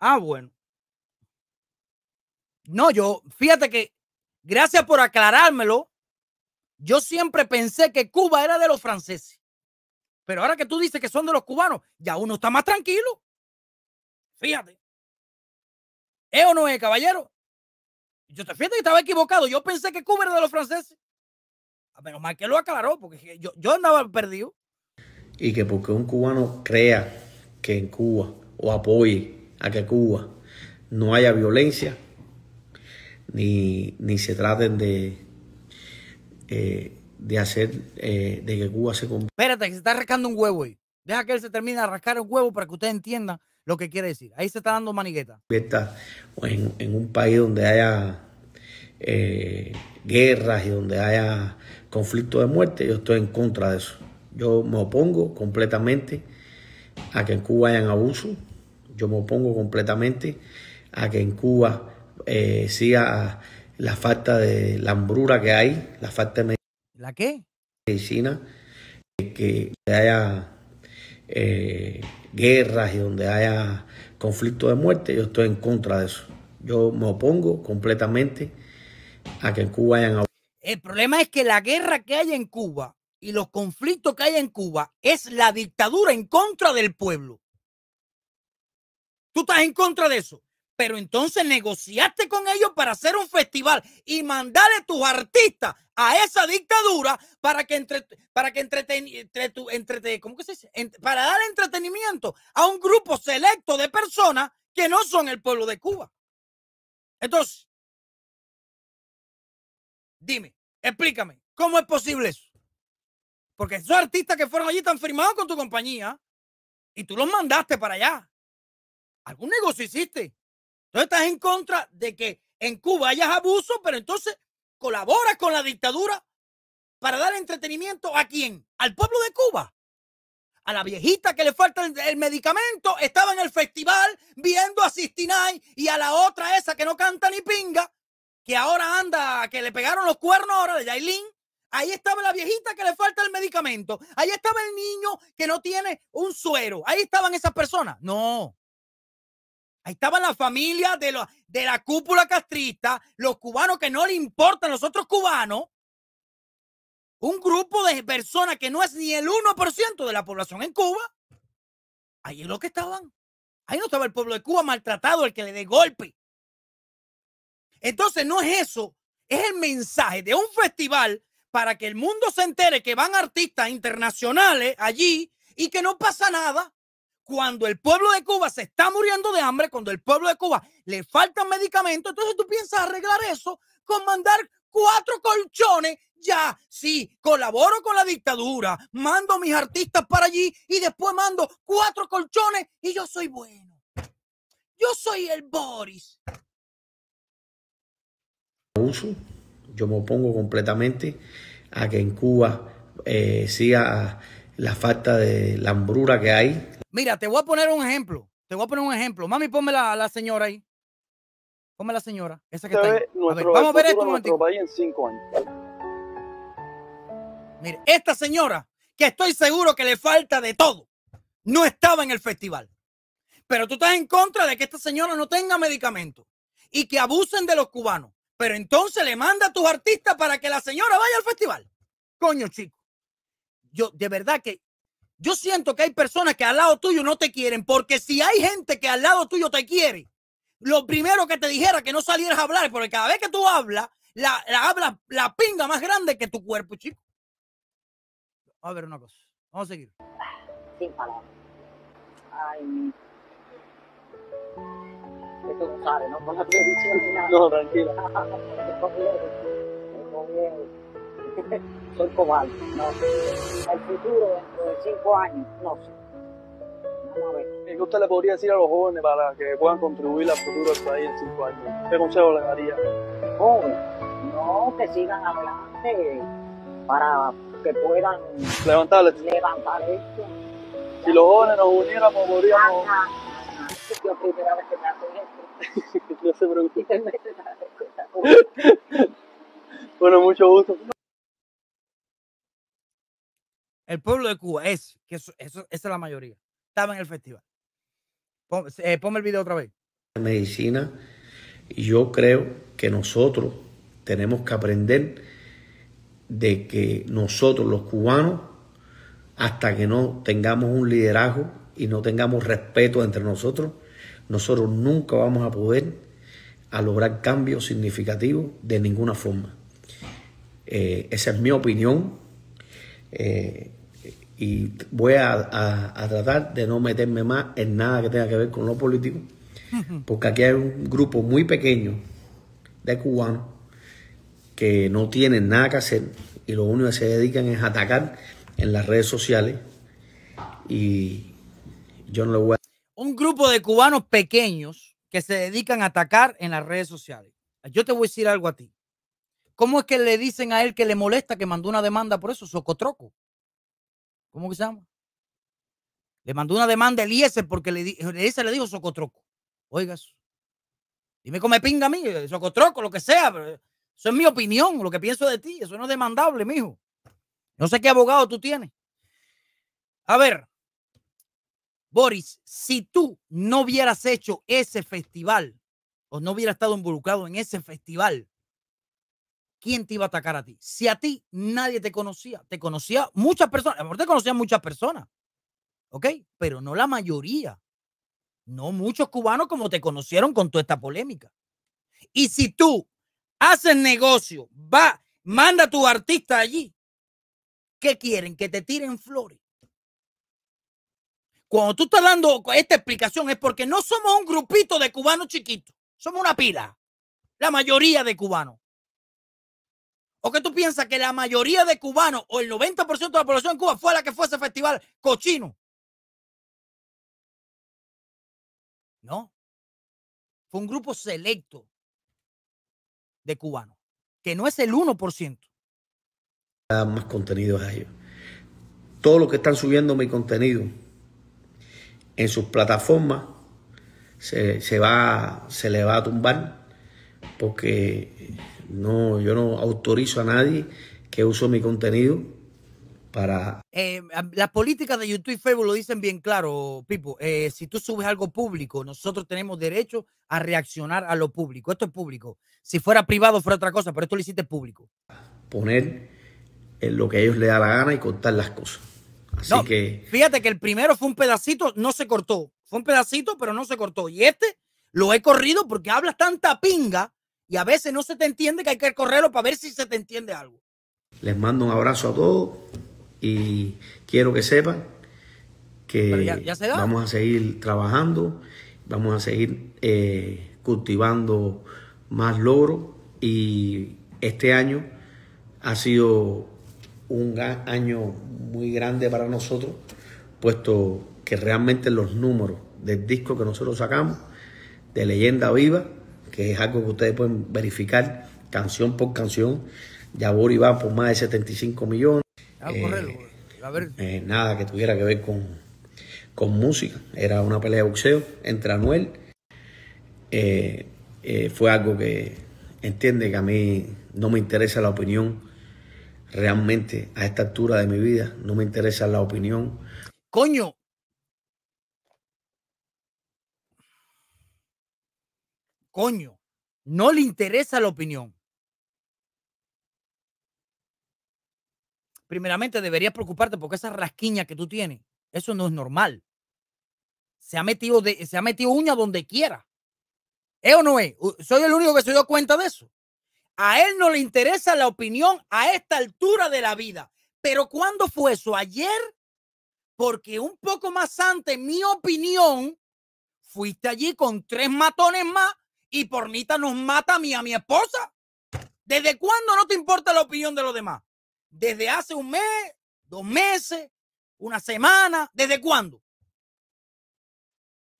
Ah, bueno. No, yo, fíjate que, gracias por aclarármelo, yo siempre pensé que Cuba era de los franceses. Pero ahora que tú dices que son de los cubanos, ya uno está más tranquilo. Fíjate. ¿eso no es, caballero? Yo te fíjate que estaba equivocado. Yo pensé que Cuba era de los franceses. A ah, menos mal que lo aclaró, porque yo, yo andaba perdido. Y que porque un cubano crea que en Cuba o apoye a que Cuba no haya violencia, ni, ni se traten de, eh, de hacer, eh, de que Cuba se convierta. Espérate, que se está arrancando un huevo ahí. Deja que él se termine de rascar el huevo para que usted entienda lo que quiere decir. Ahí se está dando manigueta. En, en un país donde haya eh, guerras y donde haya conflicto de muerte, yo estoy en contra de eso. Yo me opongo completamente a que en Cuba hayan abuso. Yo me opongo completamente a que en Cuba siga la falta de la hambruna que hay, la falta de ¿La medicina, que haya eh, guerras y donde haya conflictos de muerte, yo estoy en contra de eso. Yo me opongo completamente a que en Cuba hayan... El problema es que la guerra que hay en Cuba y los conflictos que hay en Cuba es la dictadura en contra del pueblo. ¿Tú estás en contra de eso? pero entonces negociaste con ellos para hacer un festival y mandarle tus artistas a esa dictadura para que para que para dar entretenimiento a un grupo selecto de personas que no son el pueblo de Cuba. Entonces, dime, explícame, ¿cómo es posible eso? Porque esos artistas que fueron allí están firmados con tu compañía y tú los mandaste para allá. ¿Algún negocio hiciste? estás en contra de que en Cuba hayas abuso, pero entonces colaboras con la dictadura para dar entretenimiento a quién? Al pueblo de Cuba. A la viejita que le falta el, medicamento estaba en el festival viendo a Sistinay y a la otra esa que no canta ni pinga, que ahora anda, que le pegaron los cuernos ahora de Yailin. Ahí estaba la viejita que le falta el medicamento. Ahí estaba el niño que no tiene un suero. Ahí estaban esas personas. No, Ahí estaban la familia de, la, de la cúpula castrista, los cubanos que no le importan los otros cubanos, un grupo de personas que no es ni el 1% de la población en Cuba. Ahí es lo que estaban. Ahí no estaba el pueblo de Cuba maltratado, el que le dé golpe. Entonces no es eso, es el mensaje de un festival para que el mundo se entere que van artistas internacionales allí y que no pasa nada cuando el pueblo de Cuba se está muriendo de hambre, cuando el pueblo de Cuba le faltan medicamentos, entonces tú piensas arreglar eso con mandar cuatro colchones. Ya, sí, colaboro con la dictadura, mando a mis artistas para allí y después mando cuatro colchones y yo soy bueno. Yo soy el Boris. yo me opongo completamente a que en Cuba eh, siga la falta de la hambruna que hay, Mira, te voy a poner un ejemplo. Te voy a poner un ejemplo. Mami, ponme la, la señora ahí. Ponme la señora. Esa que está vamos a ver esto un esta señora, que estoy seguro que le falta de todo, no estaba en el festival. Pero tú estás en contra de que esta señora no tenga medicamento y que abusen de los cubanos. Pero entonces le manda a tus artistas para que la señora vaya al festival. Coño, chico. Yo, de verdad que yo siento que hay personas que al lado tuyo no te quieren, porque si hay gente que al lado tuyo te quiere, lo primero que te dijera que no salieras a hablar, porque cada vez que tú hablas, la, la habla la pinga más grande que tu cuerpo, chico. A ver una cosa. Vamos a seguir. Sin palabras. Ay, no sale, No, tranquila. soy cobarde, no sé. El futuro dentro de cinco años, no sé. a ver. ¿Qué usted le podría decir a los jóvenes para que puedan contribuir al futuro del país en cinco años? ¿Qué consejo les daría? Jóvenes, no, que sigan adelante para que puedan levantar, levantar esto. Si los jóvenes nos uniéramos, podríamos... Es ah, la ah, ah. primera que me esto. no se preocupe. bueno, mucho gusto. El pueblo de Cuba, es, que eso, esa es la mayoría, estaba en el festival. Eh, ponme el video otra vez. medicina, yo creo que nosotros tenemos que aprender de que nosotros los cubanos, hasta que no tengamos un liderazgo y no tengamos respeto entre nosotros, nosotros nunca vamos a poder lograr cambios significativos de ninguna forma. Eh, esa es mi opinión. Eh, y voy a, tratar de no meterme más en nada que tenga que ver con lo político, porque aquí hay un grupo muy pequeño de cubanos que no tienen nada que hacer y lo único que se dedican es atacar en las redes sociales y yo no lo voy a... Un grupo de cubanos pequeños que se dedican a atacar en las redes sociales. Yo te voy a decir algo a ti. ¿Cómo es que le dicen a él que le molesta que mandó una demanda por eso? Socotroco. ¿Cómo que se llama? Le mandó una demanda a Eliezer porque le, Eliezer le dijo socotroco. Oigas, eso. Dime come pinga a mí, eh, socotroco, lo que sea. Pero eh, eso es mi opinión, lo que pienso de ti. Eso no es demandable, mijo. No sé qué abogado tú tienes. A ver, Boris, si tú no hubieras hecho ese festival o no hubieras estado involucrado en ese festival, quién te iba a atacar a ti. Si a ti nadie te conocía, te conocía muchas personas, a lo mejor te conocían muchas personas, ¿ok? Pero no la mayoría. No muchos cubanos como te conocieron con toda esta polémica. Y si tú haces negocio, va, manda a tu artista allí, ¿qué quieren? Que te tiren flores. Cuando tú estás dando esta explicación es porque no somos un grupito de cubanos chiquitos, somos una pila, la mayoría de cubanos. ¿O qué tú piensas que la mayoría de cubanos o el 90% de la población en Cuba fue la que fue a ese festival cochino? No. Fue un grupo selecto de cubanos, que no es el 1%. Más contenidos a ellos. Todos los que están subiendo mi contenido en sus plataformas se, se, va, se le va a tumbar porque no, yo no autorizo a nadie que use mi contenido para... Eh, las políticas de YouTube y Facebook lo dicen bien claro, Pipo. Eh, si tú subes algo público, nosotros tenemos derecho a reaccionar a lo público. Esto es público. Si fuera privado fuera otra cosa, pero esto lo hiciste público. Poner en lo que a ellos les da la gana y cortar las cosas. Así que... Fíjate que el primero fue un pedacito, no se cortó. Fue un pedacito, pero no se cortó. Y este lo he corrido porque hablas tanta pinga y a veces no se te entiende que hay que correrlo para ver si se te entiende algo. Les mando un abrazo a todos y quiero que sepan que vamos a seguir trabajando, vamos a seguir eh, cultivando más logros y este año ha sido un año muy grande para nosotros, puesto que realmente los números del disco que nosotros sacamos, de Leyenda Viva, que es algo que ustedes pueden verificar canción por canción. Yabor va por más de 75 millones. Ah, pues, eh, eh, nada que tuviera que ver con, música. Era una pelea de boxeo entre Anuel. Eh, fue algo que entiende que a mí no me interesa la opinión. Realmente a esta altura de mi vida no me interesa la opinión. Coño, Coño, no le interesa la opinión. Primeramente, deberías preocuparte porque esa rasquiña que tú tienes, eso no es normal. Se ha metido, se ha metido uña donde quiera. Eso o no es? Soy el único que se dio cuenta de eso. A él no le interesa la opinión a esta altura de la vida. Pero ¿cuándo fue eso? Ayer, porque un poco más antes, mi opinión, fuiste allí con tres matones más y Pornita nos mata a mí, a mi esposa. ¿Desde cuándo no te importa la opinión de los demás? ¿Desde hace un mes, dos meses, una semana? ¿Desde cuándo?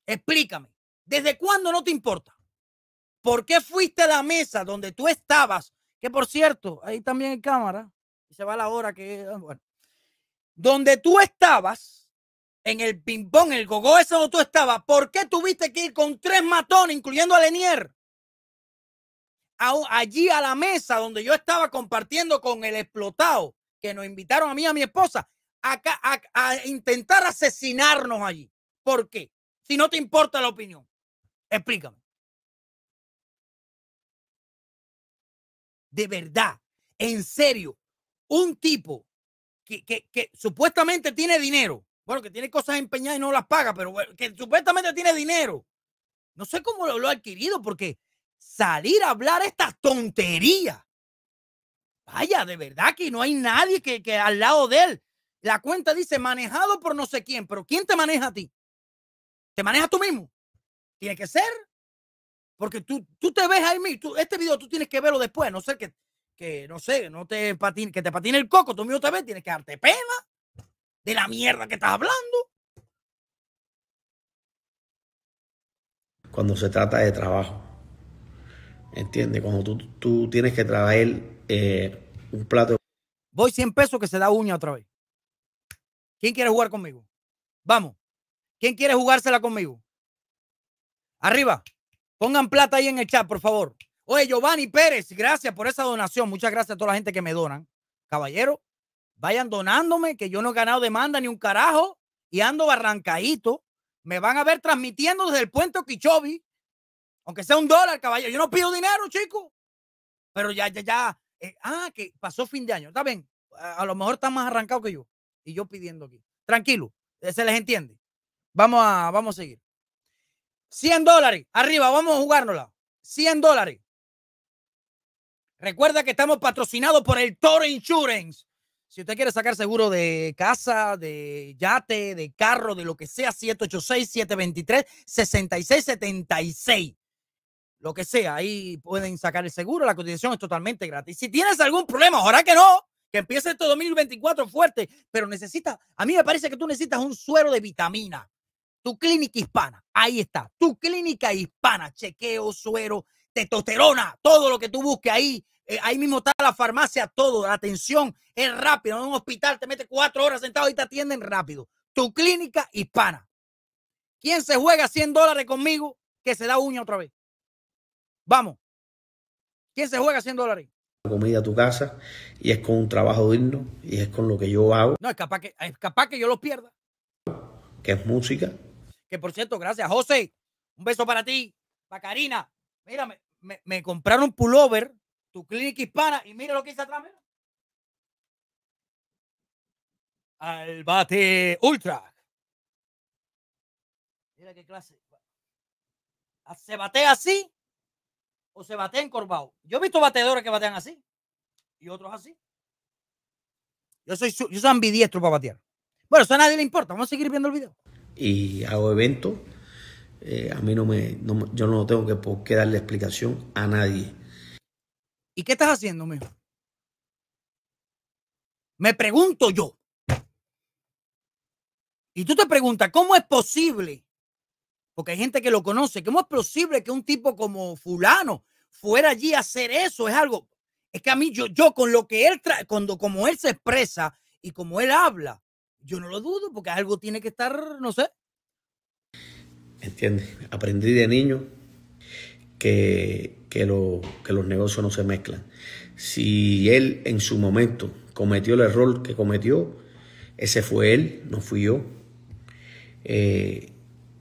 Explícame, ¿desde cuándo no te importa? ¿Por qué fuiste a la mesa donde tú estabas? Que por cierto, ahí también hay cámara. Y se va la hora que... Ah, bueno. Donde tú estabas en el bimbón, el gogó, eso donde tú estabas, ¿por qué tuviste que ir con tres matones, incluyendo a Lenier? allí a la mesa donde yo estaba compartiendo con el explotado, que nos invitaron a mí y a mi esposa, a, intentar asesinarnos allí. ¿Por qué? Si no te importa la opinión. Explícame. De verdad, en serio, un tipo que supuestamente tiene dinero, bueno, que tiene cosas empeñadas y no las paga, pero que supuestamente tiene dinero. No sé cómo lo, ha adquirido, porque salir a hablar estas tonterías. Vaya, de verdad que no hay nadie que, al lado de él. La cuenta dice manejado por no sé quién, pero ¿quién te maneja a ti? ¿Te manejas tú mismo? Tiene que ser. Porque tú, tú te ves ahí mí. este video tú tienes que verlo después, no sé, que, que no sé, no te patine, que te patine el coco, tú mismo te ves, tienes que darte pena de la mierda que estás hablando. Cuando se trata de trabajo, ¿entiendes? Cuando tú, tú tienes que traer eh, un plato. Voy 100 pesos que se da uña otra vez. ¿Quién quiere jugar conmigo? Vamos. ¿Quién quiere jugársela conmigo? Arriba. Pongan plata ahí en el chat, por favor. Oye, Giovanni Pérez, gracias por esa donación. Muchas gracias a toda la gente que me donan. Caballero, Vayan donándome, que yo no he ganado demanda ni un carajo y ando barrancaito, Me van a ver transmitiendo desde el puente Okichobi. aunque sea un dólar, caballo. Yo no pido dinero, chico. Pero ya, ya, ya. Eh, ah, que pasó fin de año. Está bien. A, lo mejor está más arrancado que yo. Y yo pidiendo aquí. Tranquilo, se les entiende. Vamos a, vamos a seguir. 100 dólares. Arriba, vamos a jugárnosla. 100 dólares. Recuerda que estamos patrocinados por el Toro Insurance. Si usted quiere sacar seguro de casa, de yate, de carro, de lo que sea, 786-723-6676. Lo que sea, ahí pueden sacar el seguro, la cotización es totalmente gratis. Si tienes algún problema, ahora que no, que empiece este 2024 fuerte, pero necesitas, a mí me parece que tú necesitas un suero de vitamina. Tu clínica hispana, ahí está, tu clínica hispana, chequeo, suero, testosterona, todo lo que tú busques ahí eh, ahí mismo está la farmacia, todo, la atención es rápido. En un hospital te metes cuatro horas sentado y te atienden rápido. Tu clínica hispana. ¿Quién se juega 100 dólares conmigo que se da uña otra vez? Vamos. ¿Quién se juega 100 dólares? comida a tu casa y es con un trabajo digno y es con lo que yo hago. No, es capaz que, es capaz que yo los pierda. Que es música. Que por cierto, gracias, José. Un beso para ti, para Karina. Mira, me, compraron un pullover tu clínica hispana. Y mira lo que hice atrás, Al bate ultra. Mira qué clase. Ah, ¿Se batea así o se batea encorvado? Yo he visto bateadores que batean así y otros así. Yo soy, yo soy ambidiestro para batear. Bueno, eso a nadie le importa. Vamos a seguir viendo el video. Y hago eventos. Eh, a mí no me, no, yo no tengo que por qué darle explicación a nadie. ¿Y qué estás haciendo, mijo? Me pregunto yo. Y tú te preguntas, ¿cómo es posible? Porque hay gente que lo conoce. ¿Cómo es posible que un tipo como fulano fuera allí a hacer eso? Es algo. Es que a mí, yo, yo con lo que él trae, cuando como él se expresa y como él habla, yo no lo dudo, porque algo tiene que estar, no sé. ¿Entiendes? Aprendí de niño que que, que los negocios no se mezclan. Si él en su momento cometió el error que cometió, ese fue él, no fui yo. Eh,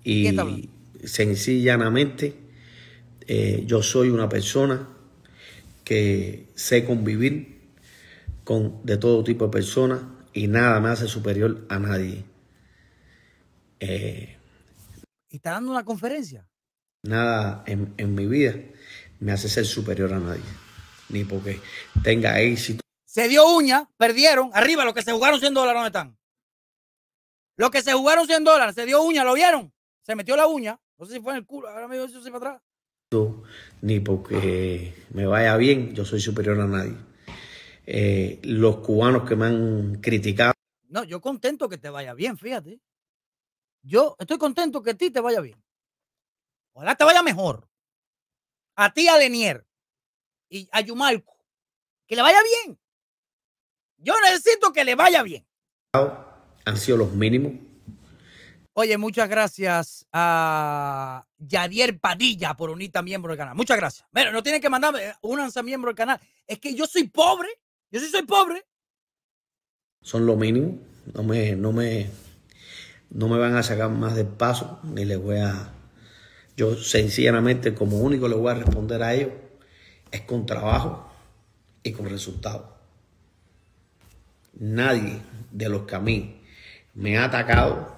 y sencillamente eh, yo soy una persona que sé convivir con de todo tipo de personas y nada me hace superior a nadie. Eh, ¿Y está dando una conferencia? Nada en, en mi vida me hace ser superior a nadie, ni porque tenga éxito. Se dio uña, perdieron, arriba los que se jugaron 100 dólares, ¿dónde están? Los que se jugaron 100 dólares, se dio uña, ¿lo vieron? Se metió la uña, no sé si fue en el culo, ahora me dio eso para atrás. Ni porque ah. me vaya bien, yo soy superior a nadie. Eh, los cubanos que me han criticado. No, yo contento que te vaya bien, fíjate. Yo estoy contento que a ti te vaya bien. Ojalá te vaya mejor a ti, a Denier y a Yumalco, que le vaya bien. Yo necesito que le vaya bien. Han sido los mínimos. Oye, muchas gracias a Yadier Padilla por unirte a miembro del canal. Muchas gracias. pero no tienen que mandarme, eh, únanse a miembro del canal. Es que yo soy pobre. Yo sí soy pobre. Son los mínimos. No me, no me, no me van a sacar más de paso, ni les voy a yo sencillamente como único le voy a responder a ellos es con trabajo y con resultados. Nadie de los que a mí me ha atacado.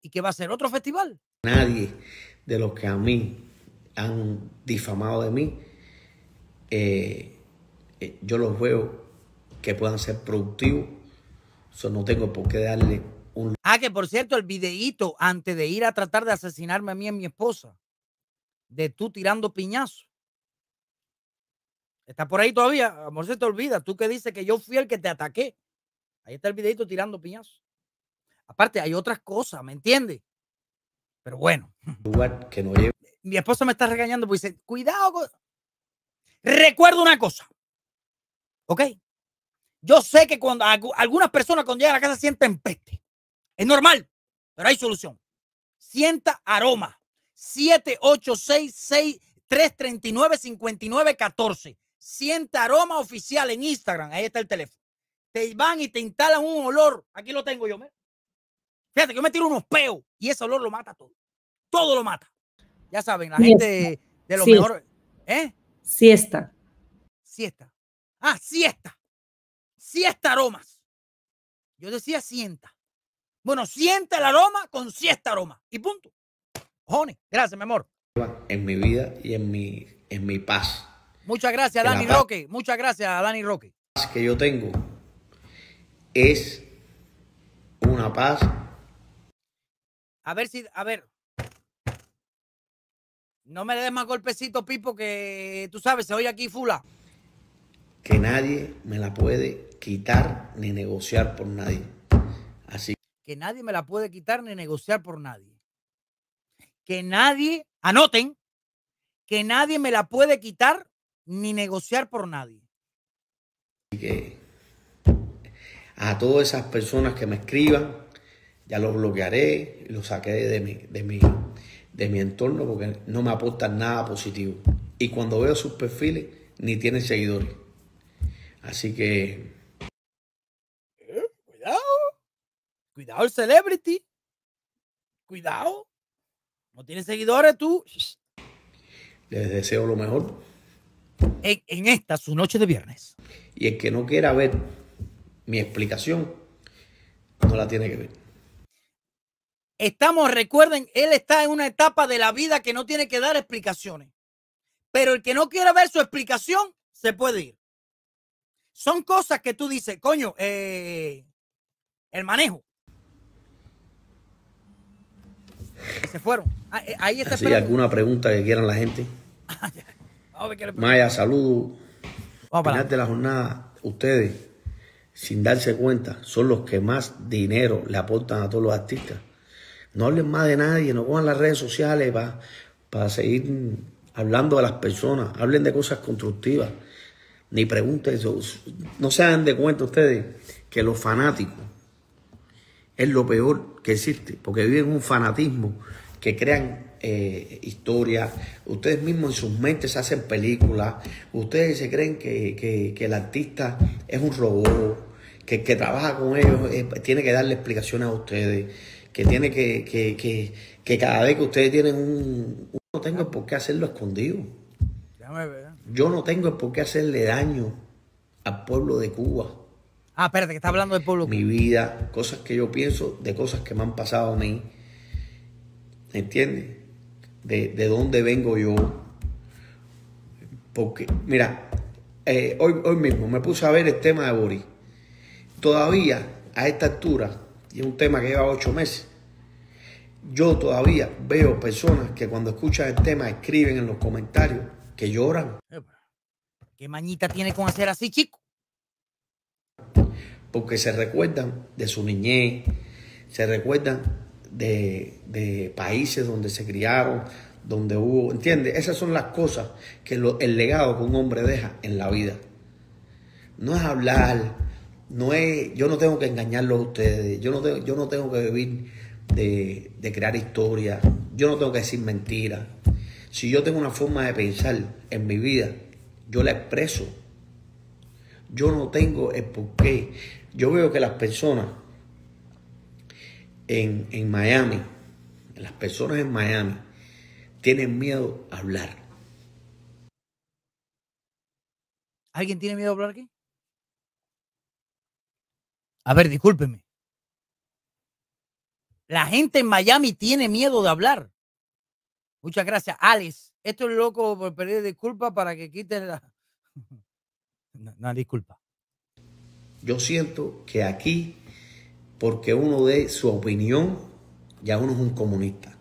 ¿Y qué va a ser otro festival? Nadie de los que a mí han difamado de mí, eh, eh, yo los veo que puedan ser productivos. no tengo por qué darle Ah, que por cierto, el videíto antes de ir a tratar de asesinarme a mí y a mi esposa, de tú tirando piñazos. Está por ahí todavía, amor, se te olvida. Tú que dices que yo fui el que te ataqué. Ahí está el videito tirando piñazo. Aparte, hay otras cosas, ¿me entiendes? Pero bueno. Eh, mi esposa me está regañando porque dice, cuidado. Recuerdo una cosa. ¿Ok? Yo sé que cuando algunas personas cuando llegan a la casa sienten peste. Es normal, pero hay solución. Sienta aroma. 786-339-5914. Sienta aroma oficial en Instagram. Ahí está el teléfono. Te van y te instalan un olor. Aquí lo tengo yo. Mira. Fíjate, yo me tiro unos peos y ese olor lo mata todo. Todo lo mata. Ya saben, la gente de, los menores. ¿Eh? Siesta. Siesta. Ah, siesta. Siesta aromas. Yo decía sienta. Bueno, siente el aroma con siesta aroma. Y punto. Jones. Gracias, mi amor. En mi vida y en mi, en mi paz. Muchas gracias, Dani Roque. Muchas gracias, Dani Roque. La paz que yo tengo es una paz. A ver si, a ver. No me le des más golpecito, Pipo, que tú sabes, se oye aquí fula. Que nadie me la puede quitar ni negociar por nadie que nadie me la puede quitar ni negociar por nadie. Que nadie, anoten, que nadie me la puede quitar ni negociar por nadie. Que a todas esas personas que me escriban, ya los bloquearé, los saqué de mi, de mi, de mi entorno porque no me aportan nada positivo. Y cuando veo sus perfiles, ni tienen seguidores. Así que Cuidado el celebrity. Cuidado. No tienes seguidores tú. Les deseo lo mejor. En, esta, su noche de viernes. Y el que no quiera ver mi explicación, no la tiene que ver. Estamos, recuerden, él está en una etapa de la vida que no tiene que dar explicaciones. Pero el que no quiera ver su explicación, se puede ir. Son cosas que tú dices, coño, eh, el manejo. se fueron. Ah, eh, ahí está. ¿Alguna pregunta que quieran la gente? Maya, saludo. Al final de la jornada, ustedes, sin darse cuenta, son los que más dinero le aportan a todos los artistas. No hablen más de nadie, no pongan las redes sociales para seguir hablando a las personas, hablen de cosas constructivas, ni pregunten, no se hagan de cuenta ustedes que los fanáticos es lo peor que existe, porque viven un fanatismo que crean eh, historias, ustedes mismos en sus mentes hacen películas, ustedes se creen que, el artista es un robot, que el que trabaja con ellos eh, tiene que darle explicaciones a ustedes, que tiene que, que, que cada vez que ustedes tienen un, uno no tengo por qué hacerlo escondido. Yo no tengo por qué hacerle daño al pueblo de Cuba. Ah, espérate, que está hablando del pueblo. Mi vida, cosas que yo pienso de cosas que me han pasado a mí. ¿Entiendes? De, dónde vengo yo. Porque, mira, eh, hoy, hoy mismo me puse a ver el tema de Boris. Todavía, a esta altura, y es un tema que lleva ocho meses, yo todavía veo personas que cuando escuchan el tema escriben en los comentarios que lloran. Eh, ¿Qué mañita tiene con hacer así, chico? porque se recuerdan de su niñez, se recuerdan de, países donde se criaron, donde hubo, ¿entiendes? Esas son las cosas que el legado que un hombre deja en la vida. No es hablar, no es, yo no tengo que engañarlos a ustedes, yo no tengo, yo no tengo que vivir de, crear historias, yo no tengo que decir mentiras. Si yo tengo una forma de pensar en mi vida, yo la expreso. Yo no tengo el porqué... Yo veo que las personas en, Miami, las personas en Miami, tienen miedo a hablar. ¿Alguien tiene miedo a hablar aquí? A ver, discúlpeme. La gente en Miami tiene miedo de hablar. Muchas gracias, Alex. Esto es loco por pedir disculpas para que quiten la. No, no disculpa. Yo siento que aquí, porque uno dé su opinión, ya uno es un comunista.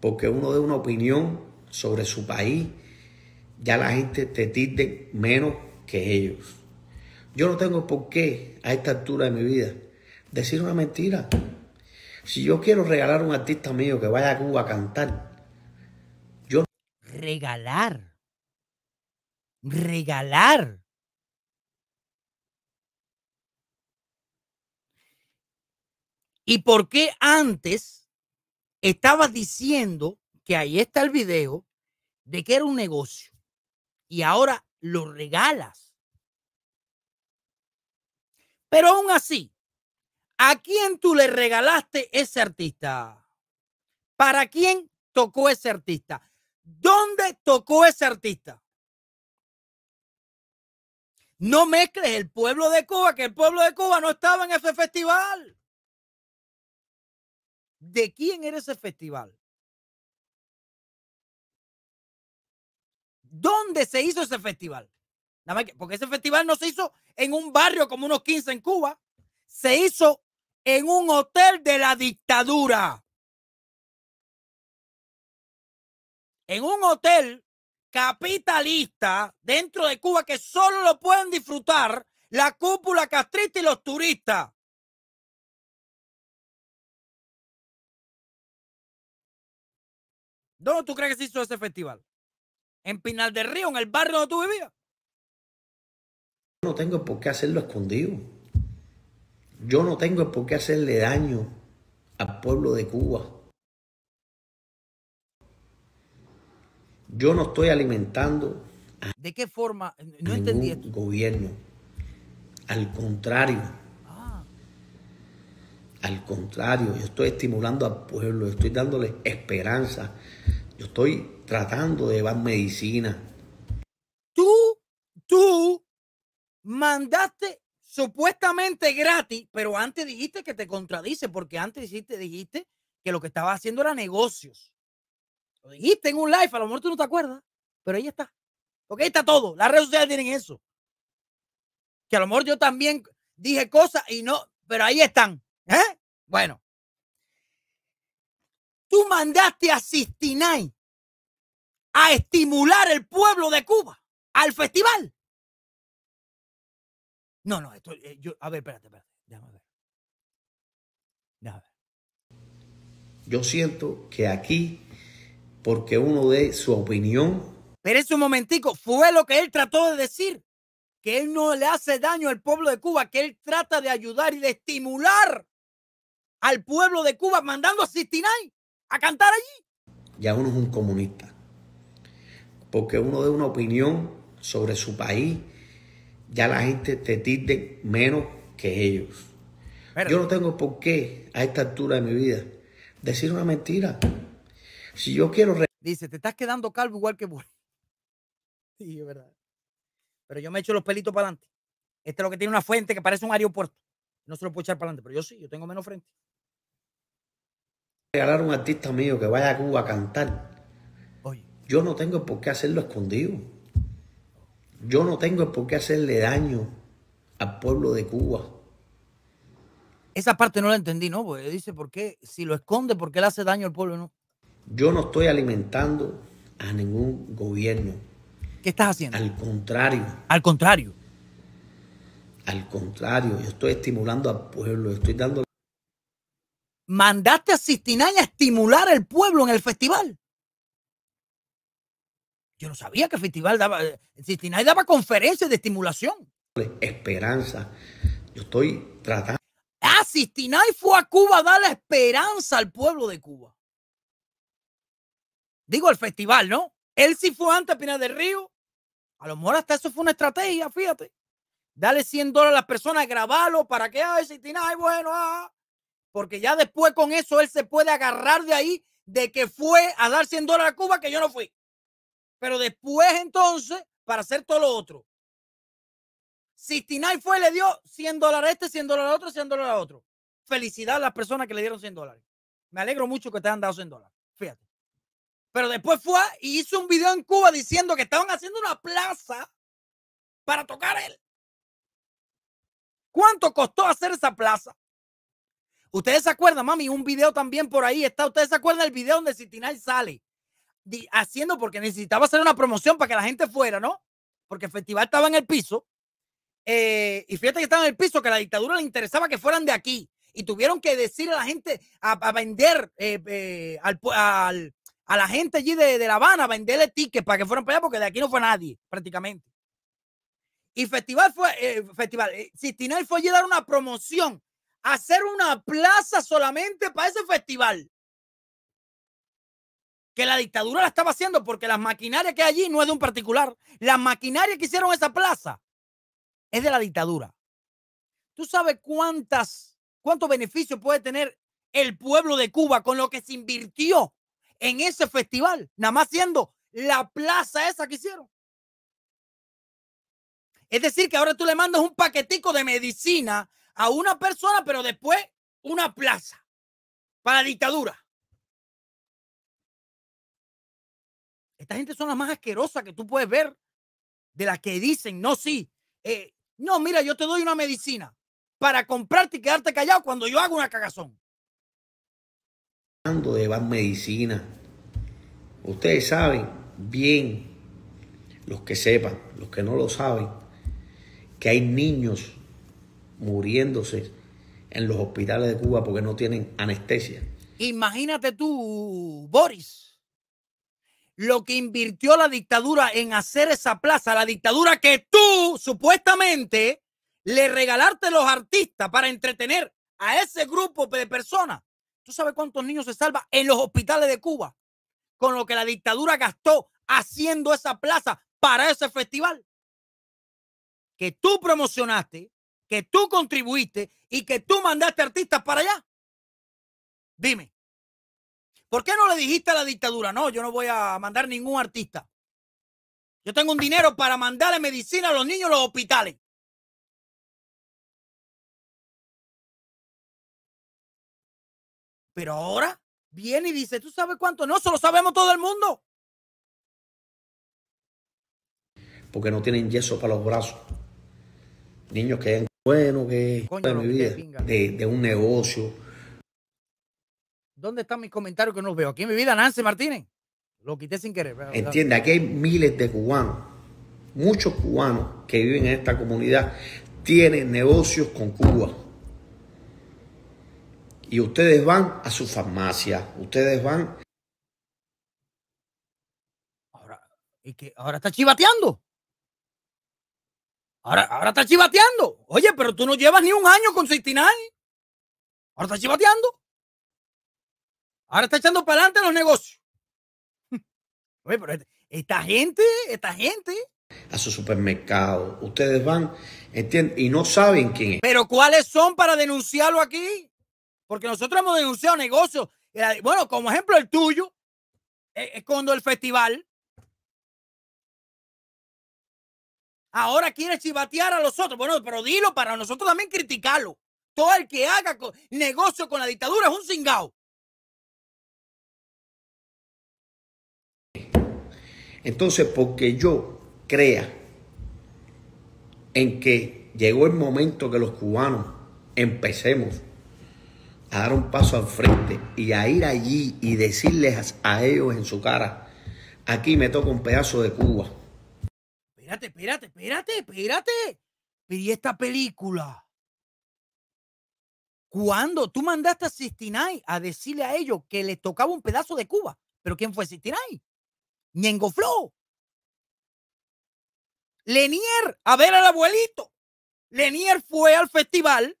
Porque uno dé una opinión sobre su país, ya la gente te tilde menos que ellos. Yo no tengo por qué, a esta altura de mi vida, decir una mentira. Si yo quiero regalar a un artista mío que vaya a Cuba a cantar, yo... Regalar. Regalar. ¿Y por qué antes estabas diciendo que ahí está el video de que era un negocio y ahora lo regalas? Pero aún así, ¿a quién tú le regalaste ese artista? ¿Para quién tocó ese artista? ¿Dónde tocó ese artista? No mezcles el pueblo de Cuba, que el pueblo de Cuba no estaba en ese festival. ¿De quién era ese festival? ¿Dónde se hizo ese festival? Porque ese festival no se hizo en un barrio como unos 15 en Cuba. Se hizo en un hotel de la dictadura. En un hotel capitalista dentro de Cuba que solo lo pueden disfrutar la cúpula castrista y los turistas. ¿Dónde tú crees que se hizo ese festival? ¿En Pinal del Río, en el barrio donde tú vivías? Yo no tengo por qué hacerlo escondido. Yo no tengo por qué hacerle daño al pueblo de Cuba. Yo no estoy alimentando a ningún gobierno. Al contrario, al contrario, yo estoy estimulando al pueblo, estoy dándole esperanza, yo estoy tratando de llevar medicina. Tú, tú mandaste supuestamente gratis, pero antes dijiste que te contradice, porque antes dijiste, dijiste que lo que estaba haciendo era negocios. Lo dijiste en un live, a lo mejor tú no te acuerdas, pero ahí está. Porque ahí está todo. Las redes sociales tienen eso. Que a lo mejor yo también dije cosas y no, pero ahí están. ¿Eh? Bueno, tú mandaste a Sistinay a estimular el pueblo de Cuba al festival. No, no, esto, eh, yo, a ver, espérate, espérate, déjame ver. Déjame ver. Yo siento que aquí, porque uno dé su opinión. Pero un momentico, fue lo que él trató de decir, que él no le hace daño al pueblo de Cuba, que él trata de ayudar y de estimular al pueblo de Cuba mandando a Sistinay a cantar allí. Ya uno es un comunista, porque uno de una opinión sobre su país, ya la gente te tilde menos que ellos. yo no tengo por qué, a esta altura de mi vida, decir una mentira. Si yo quiero... Dice, te estás quedando calvo igual que vos. Sí, es verdad. Pero yo me echo los pelitos para adelante. Este es lo que tiene una fuente que parece un aeropuerto. No se lo puedo echar para adelante, pero yo sí, yo tengo menos frente regalar a un artista mío que vaya a Cuba a cantar, yo no tengo por qué hacerlo escondido. Yo no tengo por qué hacerle daño al pueblo de Cuba. Esa parte no la entendí, ¿no? Porque dice, ¿por qué? Si lo esconde, ¿por qué le hace daño al pueblo, no? Yo no estoy alimentando a ningún gobierno. ¿Qué estás haciendo? Al contrario. Al contrario. Al contrario, yo estoy estimulando al pueblo, estoy dando mandaste a Sistinay a estimular al pueblo en el festival. Yo no sabía que el festival daba, Sistinay eh, daba conferencias de estimulación. Esperanza. Yo estoy tratando. Ah, Sistinay fue a Cuba a darle esperanza al pueblo de Cuba. Digo, el festival, ¿no? Él sí fue antes a Pinar del Río. A lo mejor hasta eso fue una estrategia, fíjate. Dale 100 dólares a las personas, grabarlo para que, ay, Sistinay, bueno, ah. ah". Porque ya después con eso él se puede agarrar de ahí de que fue a dar 100 dólares a Cuba que yo no fui. Pero después entonces, para hacer todo lo otro. si Tinay fue, le dio 100 dólares a este, 100 dólares a otro, 100 dólares a otro. Felicidad a las personas que le dieron 100 dólares. Me alegro mucho que te hayan dado 100 dólares. Fíjate. Pero después fue y hizo un video en Cuba diciendo que estaban haciendo una plaza para tocar él. ¿Cuánto costó hacer esa plaza? Ustedes se acuerdan, mami, un video también por ahí está. Ustedes se acuerdan del video donde Citinal sale haciendo porque necesitaba hacer una promoción para que la gente fuera, ¿no? Porque el festival estaba en el piso. Eh, y fíjate que estaba en el piso, que la dictadura le interesaba que fueran de aquí. Y tuvieron que decir a la gente, a, vender eh, eh, a la gente allí de, La Habana, a venderle tickets para que fueran para allá, porque de aquí no fue nadie, prácticamente. Y festival fue, festival, Citinal fue allí a dar una promoción hacer una plaza solamente para ese festival. Que la dictadura la estaba haciendo porque las maquinarias que hay allí no es de un particular. La maquinaria que hicieron esa plaza es de la dictadura. ¿Tú sabes cuántas, cuántos beneficios puede tener el pueblo de Cuba con lo que se invirtió en ese festival? Nada más siendo la plaza esa que hicieron. Es decir, que ahora tú le mandas un paquetico de medicina a una persona, pero después una plaza para la dictadura. Esta gente son las más asquerosas que tú puedes ver, de las que dicen, no, sí, eh, no, mira, yo te doy una medicina para comprarte y quedarte callado cuando yo hago una cagazón. Hablando de van medicina, ustedes saben bien, los que sepan, los que no lo saben, que hay niños muriéndose en los hospitales de Cuba porque no tienen anestesia. Imagínate tú, Boris, lo que invirtió la dictadura en hacer esa plaza, la dictadura que tú supuestamente le regalaste a los artistas para entretener a ese grupo de personas. ¿Tú sabes cuántos niños se salvan en los hospitales de Cuba? Con lo que la dictadura gastó haciendo esa plaza para ese festival. Que tú promocionaste, que tú contribuiste y que tú mandaste artistas para allá? Dime. ¿Por qué no le dijiste a la dictadura? No, yo no voy a mandar ningún artista. Yo tengo un dinero para mandarle medicina a los niños a los hospitales. Pero ahora viene y dice, ¿tú sabes cuánto? No, se lo sabemos todo el mundo. Porque no tienen yeso para los brazos. Niños que bueno que de, de, un negocio. ¿Dónde están mis comentarios que no los veo? Aquí en mi vida, Nancy Martínez. Lo quité sin querer. Entiende, aquí hay miles de cubanos, muchos cubanos que viven en esta comunidad, tienen negocios con Cuba. Y ustedes van a su farmacia, ustedes van... Ahora, y que ahora está chivateando. Ahora, está chivateando. Oye, pero tú no llevas ni un año con 69. Ahora está chivateando. Ahora está echando para adelante los negocios. Oye, pero este, esta gente, esta gente. A su supermercado. Ustedes van, entienden, y no saben quién es. Pero ¿cuáles son para denunciarlo aquí? Porque nosotros hemos denunciado negocios. Eh, bueno, como ejemplo el tuyo, eh, Es cuando el festival, Ahora quiere chivatear a los otros. Bueno, pero dilo para nosotros también criticarlo. Todo el que haga negocio con la dictadura es un cingao. Entonces, porque yo crea en que llegó el momento que los cubanos empecemos a dar un paso al frente y a ir allí y decirles a ellos en su cara, aquí me toca un pedazo de Cuba espérate, espérate, espérate, espérate. Pedí esta película. Cuando tú mandaste a Sistinay a decirle a ellos que les tocaba un pedazo de Cuba. ¿Pero quién fue Sistinay? Ñengo Flow. Lenier a ver al abuelito. Lenier fue al festival,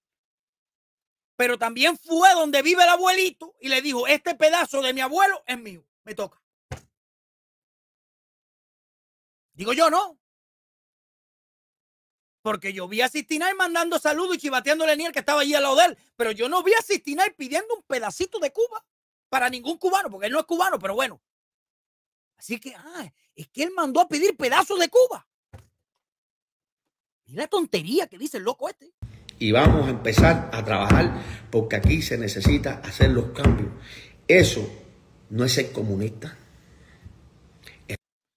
pero también fue donde vive el abuelito y le dijo, este pedazo de mi abuelo es mío, me toca. Digo yo, ¿no? Porque yo vi a Sistinay mandando saludos y chivateando a Lenier que estaba allí al lado de él. Pero yo no vi a Sistinay pidiendo un pedacito de Cuba para ningún cubano, porque él no es cubano, pero bueno. Así que, ah, es que él mandó a pedir pedazos de Cuba. Y la tontería que dice el loco este. Y vamos a empezar a trabajar porque aquí se necesita hacer los cambios. Eso no es ser comunista.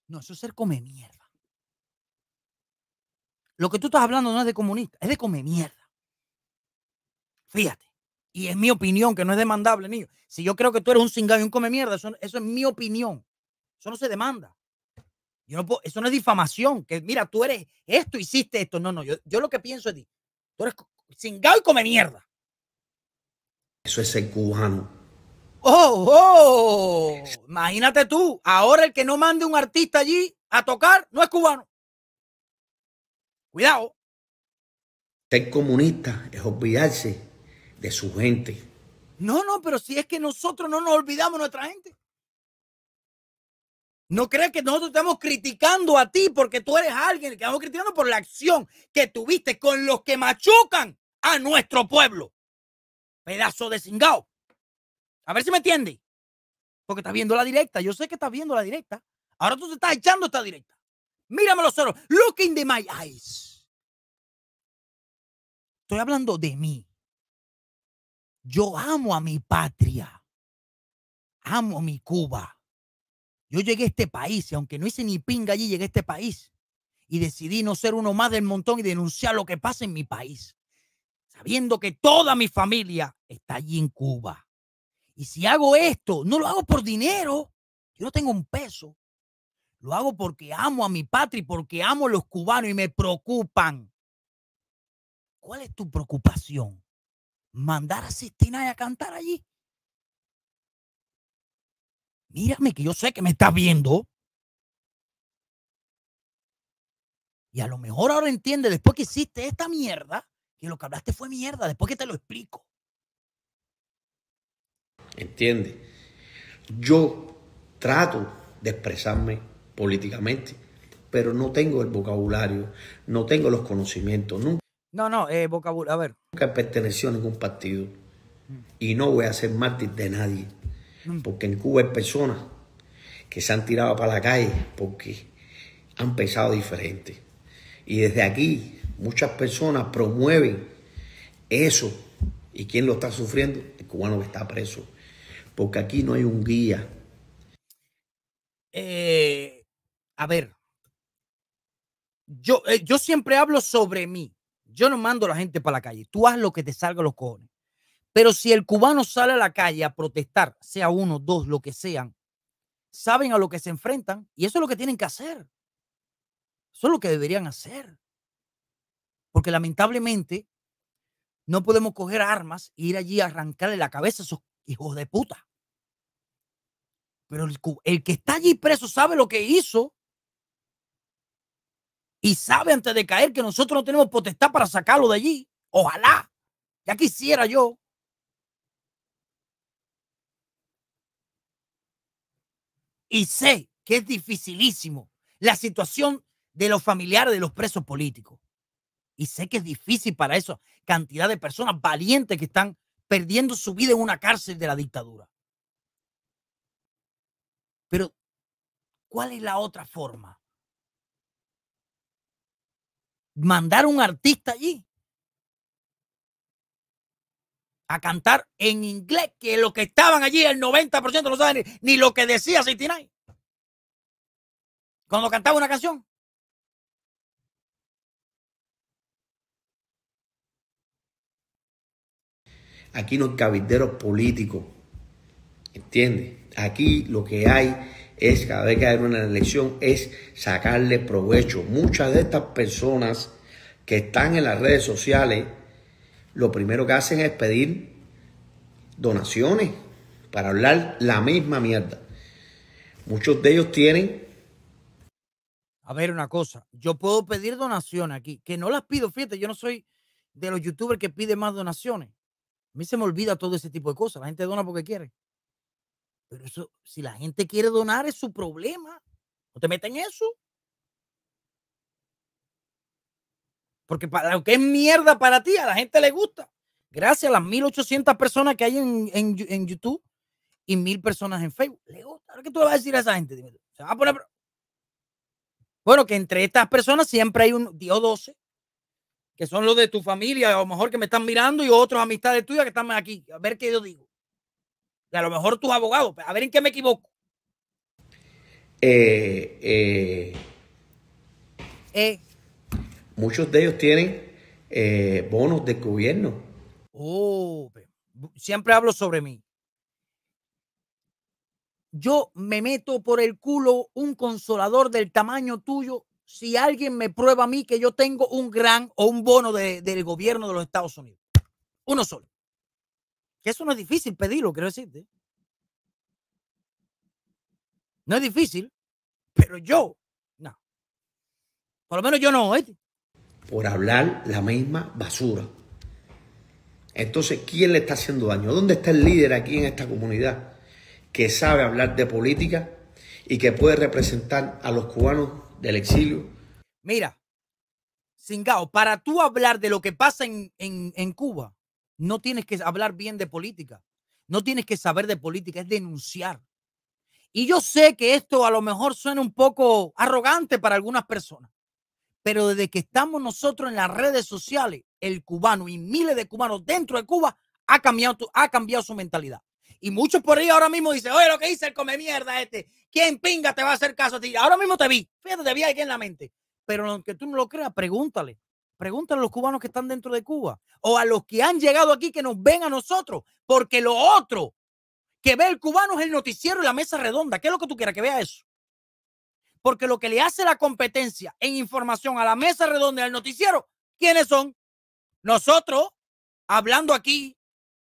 No, eso es ser come mierda. Lo que tú estás hablando no es de comunista, es de come mierda. Fíjate. Y es mi opinión, que no es demandable, niño. Si yo creo que tú eres un cingado y un come mierda, eso, es mi opinión. Eso no se demanda. eso no es difamación. Que mira, tú eres esto, hiciste esto. No, no, yo, lo que pienso es ti. Tú eres cingado y come mierda. Eso es el cubano. Oh, oh, imagínate tú, ahora el que no mande un artista allí a tocar no es cubano. Cuidado. Ser comunista es olvidarse de su gente. No, no, pero si es que nosotros no nos olvidamos de nuestra gente. No creas que nosotros estamos criticando a ti porque tú eres alguien que estamos criticando por la acción que tuviste con los que machucan a nuestro pueblo. Pedazo de cingao. A ver si me entiendes. Porque estás viendo la directa. Yo sé que estás viendo la directa. Ahora tú te estás echando esta directa. Mírame los ojos. Look in the my eyes. Estoy hablando de mí. Yo amo a mi patria. Amo a mi Cuba. Yo llegué a este país y aunque no hice ni pinga allí, llegué a este país. Y decidí no ser uno más del montón y denunciar lo que pasa en mi país. Sabiendo que toda mi familia está allí en Cuba. Y si hago esto, no lo hago por dinero. Yo no tengo un peso. Lo hago porque amo a mi patria y porque amo a los cubanos y me preocupan. ¿Cuál es tu preocupación? ¿Mandar a Sistina a cantar allí? Mírame, que yo sé que me estás viendo. Y a lo mejor ahora entiende, después que hiciste esta mierda, que lo que hablaste fue mierda, después que te lo explico. ¿Entiende? Yo trato de expresarme políticamente, pero no tengo el vocabulario, no tengo los conocimientos. Nunca. No, no, eh, vocabulario, a ver. Nunca perteneció a ningún partido mm. y no voy a ser mártir de nadie, mm. porque en Cuba hay personas que se han tirado para la calle porque han pensado diferente. Y desde aquí muchas personas promueven eso. ¿Y quién lo está sufriendo? El cubano que está preso. Porque aquí no hay un guía. Eh, a ver, yo, eh, yo siempre hablo sobre mí. Yo no mando a la gente para la calle. Tú haz lo que te salga a los cojones. Pero si el cubano sale a la calle a protestar, sea uno, dos, lo que sean, saben a lo que se enfrentan y eso es lo que tienen que hacer. Eso es lo que deberían hacer. Porque lamentablemente no podemos coger armas e ir allí a arrancarle la cabeza a esos hijos de puta. Pero el que está allí preso sabe lo que hizo y sabe antes de caer que nosotros no tenemos potestad para sacarlo de allí. Ojalá, ya quisiera yo. Y sé que es dificilísimo la situación de los familiares de los presos políticos. Y sé que es difícil para esa cantidad de personas valientes que están perdiendo su vida en una cárcel de la dictadura. Pero, ¿cuál es la otra forma? mandar un artista allí a cantar en inglés, que lo que estaban allí, el 90% no saben ni, lo que decía Sitinay cuando cantaba una canción. Aquí no hay cabilderos políticos, Entiende Aquí lo que hay es cada vez que hay una elección, es sacarle provecho. Muchas de estas personas que están en las redes sociales, lo primero que hacen es pedir donaciones para hablar la misma mierda. Muchos de ellos tienen... A ver, una cosa, yo puedo pedir donaciones aquí, que no las pido, fíjate, yo no soy de los youtubers que piden más donaciones. A mí se me olvida todo ese tipo de cosas, la gente dona porque quiere. Pero eso, si la gente quiere donar, es su problema. No te metas en eso. Porque para lo que es mierda para ti, a la gente le gusta. Gracias a las 1800 personas que hay en, YouTube y 1000 personas en Facebook. Le gusta. ¿Qué tú le vas a decir a esa gente? Bueno, que entre estas personas siempre hay un Dios 12, que son los de tu familia, a lo mejor que me están mirando, y otros amistades tuyas que están aquí. A ver qué yo digo a lo mejor tus abogados. Pues, a ver en qué me equivoco. Eh, eh. Eh. Muchos de ellos tienen bonos de gobierno. Oh, siempre hablo sobre mí. Yo me meto por el culo un consolador del tamaño tuyo si alguien me prueba a mí que yo tengo un gran o un bono del gobierno de los Estados Unidos. Uno solo. Que eso no es difícil pedirlo, quiero decirte. No es difícil, pero yo, no. Por lo menos yo no, ¿eh? Por hablar la misma basura. Entonces, ¿quién le está haciendo daño? ¿Dónde está el líder aquí en esta comunidad que sabe hablar de política y que puede representar a los cubanos del exilio? Mira, Singao, para tú hablar de lo que pasa en Cuba, no tienes que hablar bien de política. No tienes que saber de política, es denunciar. Y yo sé que esto a lo mejor suena un poco arrogante para algunas personas, pero desde que estamos nosotros en las redes sociales, el cubano y miles de cubanos dentro de Cuba ha cambiado, ha cambiado su mentalidad. Y muchos por ahí ahora mismo dicen, oye, lo que dice el come mierda este, ¿quién pinga te va a hacer caso a ti? Ahora mismo te vi, fíjate, te vi ahí en la mente. Pero aunque tú no lo creas, pregúntale, Pregúntale a los cubanos que están dentro de Cuba o a los que han llegado aquí que nos ven a nosotros, porque lo otro que ve el cubano es el noticiero y la mesa redonda. ¿Qué es lo que tú quieras que vea eso? Porque lo que le hace la competencia en información a la mesa redonda y al noticiero, ¿quiénes son? Nosotros, hablando aquí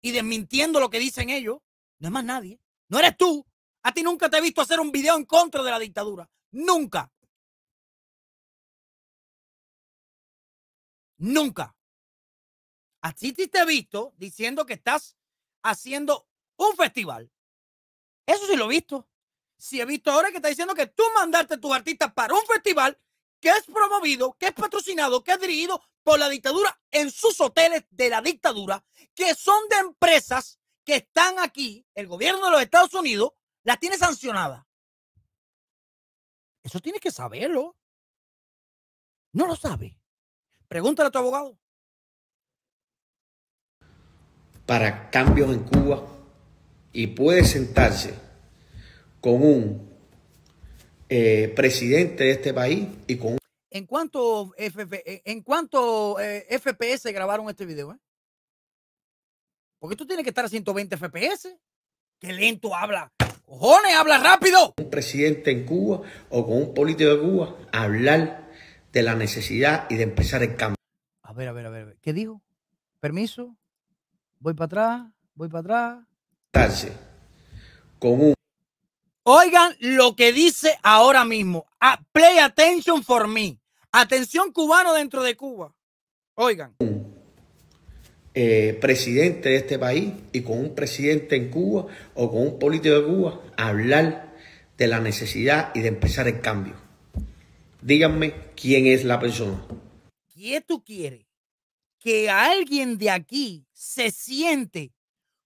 y desmintiendo lo que dicen ellos, no es más nadie. No eres tú. A ti nunca te he visto hacer un video en contra de la dictadura. Nunca. Nunca. A te he visto diciendo que estás haciendo un festival. Eso sí lo he visto. Sí he visto ahora que está diciendo que tú mandaste a tus artistas para un festival que es promovido, que es patrocinado, que es dirigido por la dictadura en sus hoteles de la dictadura, que son de empresas que están aquí, el gobierno de los Estados Unidos las tiene sancionadas. Eso tienes que saberlo. No lo sabe. Pregúntale a tu abogado. Para cambios en Cuba y puede sentarse con un eh, presidente de este país y con ¿En cuánto, en eh, FPS grabaron este video? Eh? Porque tú tienes que estar a 120 FPS. Qué lento habla. Cojones, habla rápido. Un presidente en Cuba o con un político de Cuba hablar de la necesidad y de empezar el cambio. A ver, a ver, a ver, ¿qué digo? ¿Permiso? ¿Voy para atrás? ¿Voy para atrás? Oigan lo que dice ahora mismo. Ah, play attention for me. Atención cubano dentro de Cuba. Oigan. Eh, presidente de este país y con un presidente en Cuba o con un político de Cuba hablar de la necesidad y de empezar el cambio. Díganme quién es la persona. ¿Qué tú quieres? Que alguien de aquí se siente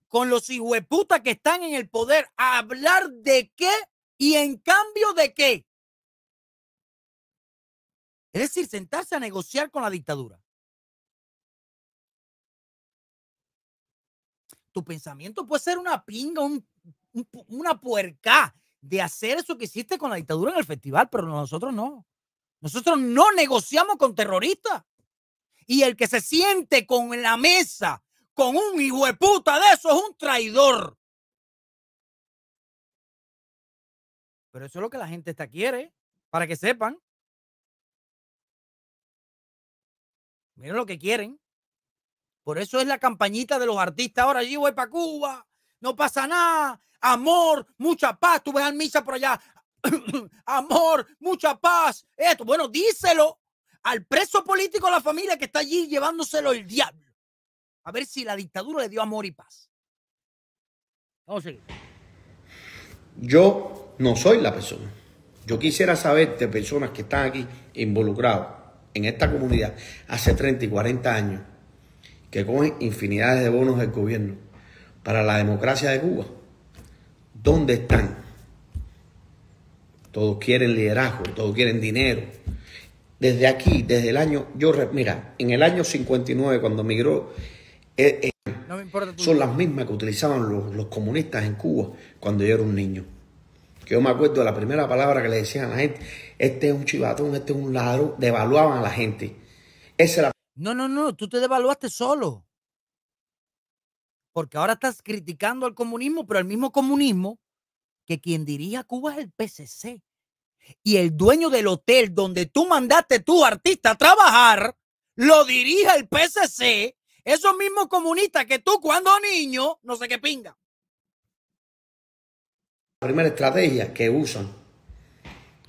con los hijueputas que están en el poder a hablar de qué y en cambio de qué. Es decir, sentarse a negociar con la dictadura. Tu pensamiento puede ser una pinga, una puerca de hacer eso que hiciste con la dictadura en el festival, pero nosotros no. Nosotros no negociamos con terroristas. Y el que se siente con la mesa, con un hijo de puta de eso, es un traidor. Pero eso es lo que la gente está quiere, para que sepan. Miren lo que quieren. Por eso es la campañita de los artistas. Ahora yo voy para Cuba, no pasa nada, amor, mucha paz. Tú ves al Misa por allá, amor, mucha paz, esto. Bueno, díselo al preso político de la familia que está allí llevándoselo el diablo. A ver si la dictadura le dio amor y paz. Vamos a seguir. Yo no soy la persona. Yo quisiera saber de personas que están aquí Involucradas en esta comunidad hace 30 y 40 años, que cogen infinidades de bonos del gobierno para la democracia de Cuba. ¿Dónde están? todos quieren liderazgo, todos quieren dinero. Desde aquí, desde el año, yo, mira, en el año 59 cuando migró, eh, eh, son las mismas que utilizaban los, comunistas en Cuba cuando yo era un niño. Que yo me acuerdo de la primera palabra que le decían a la gente, este es un chivatón, este es un ladrón, devaluaban a la gente. No, no, no, tú te devaluaste solo porque ahora estás criticando al comunismo, pero el mismo comunismo que quien dirige Cuba es el PCC. Y el dueño del hotel donde tú mandaste tu artista a trabajar, lo dirige el PCC. Esos mismos comunistas que tú cuando niño, no sé qué pinga. La primera estrategia que usan,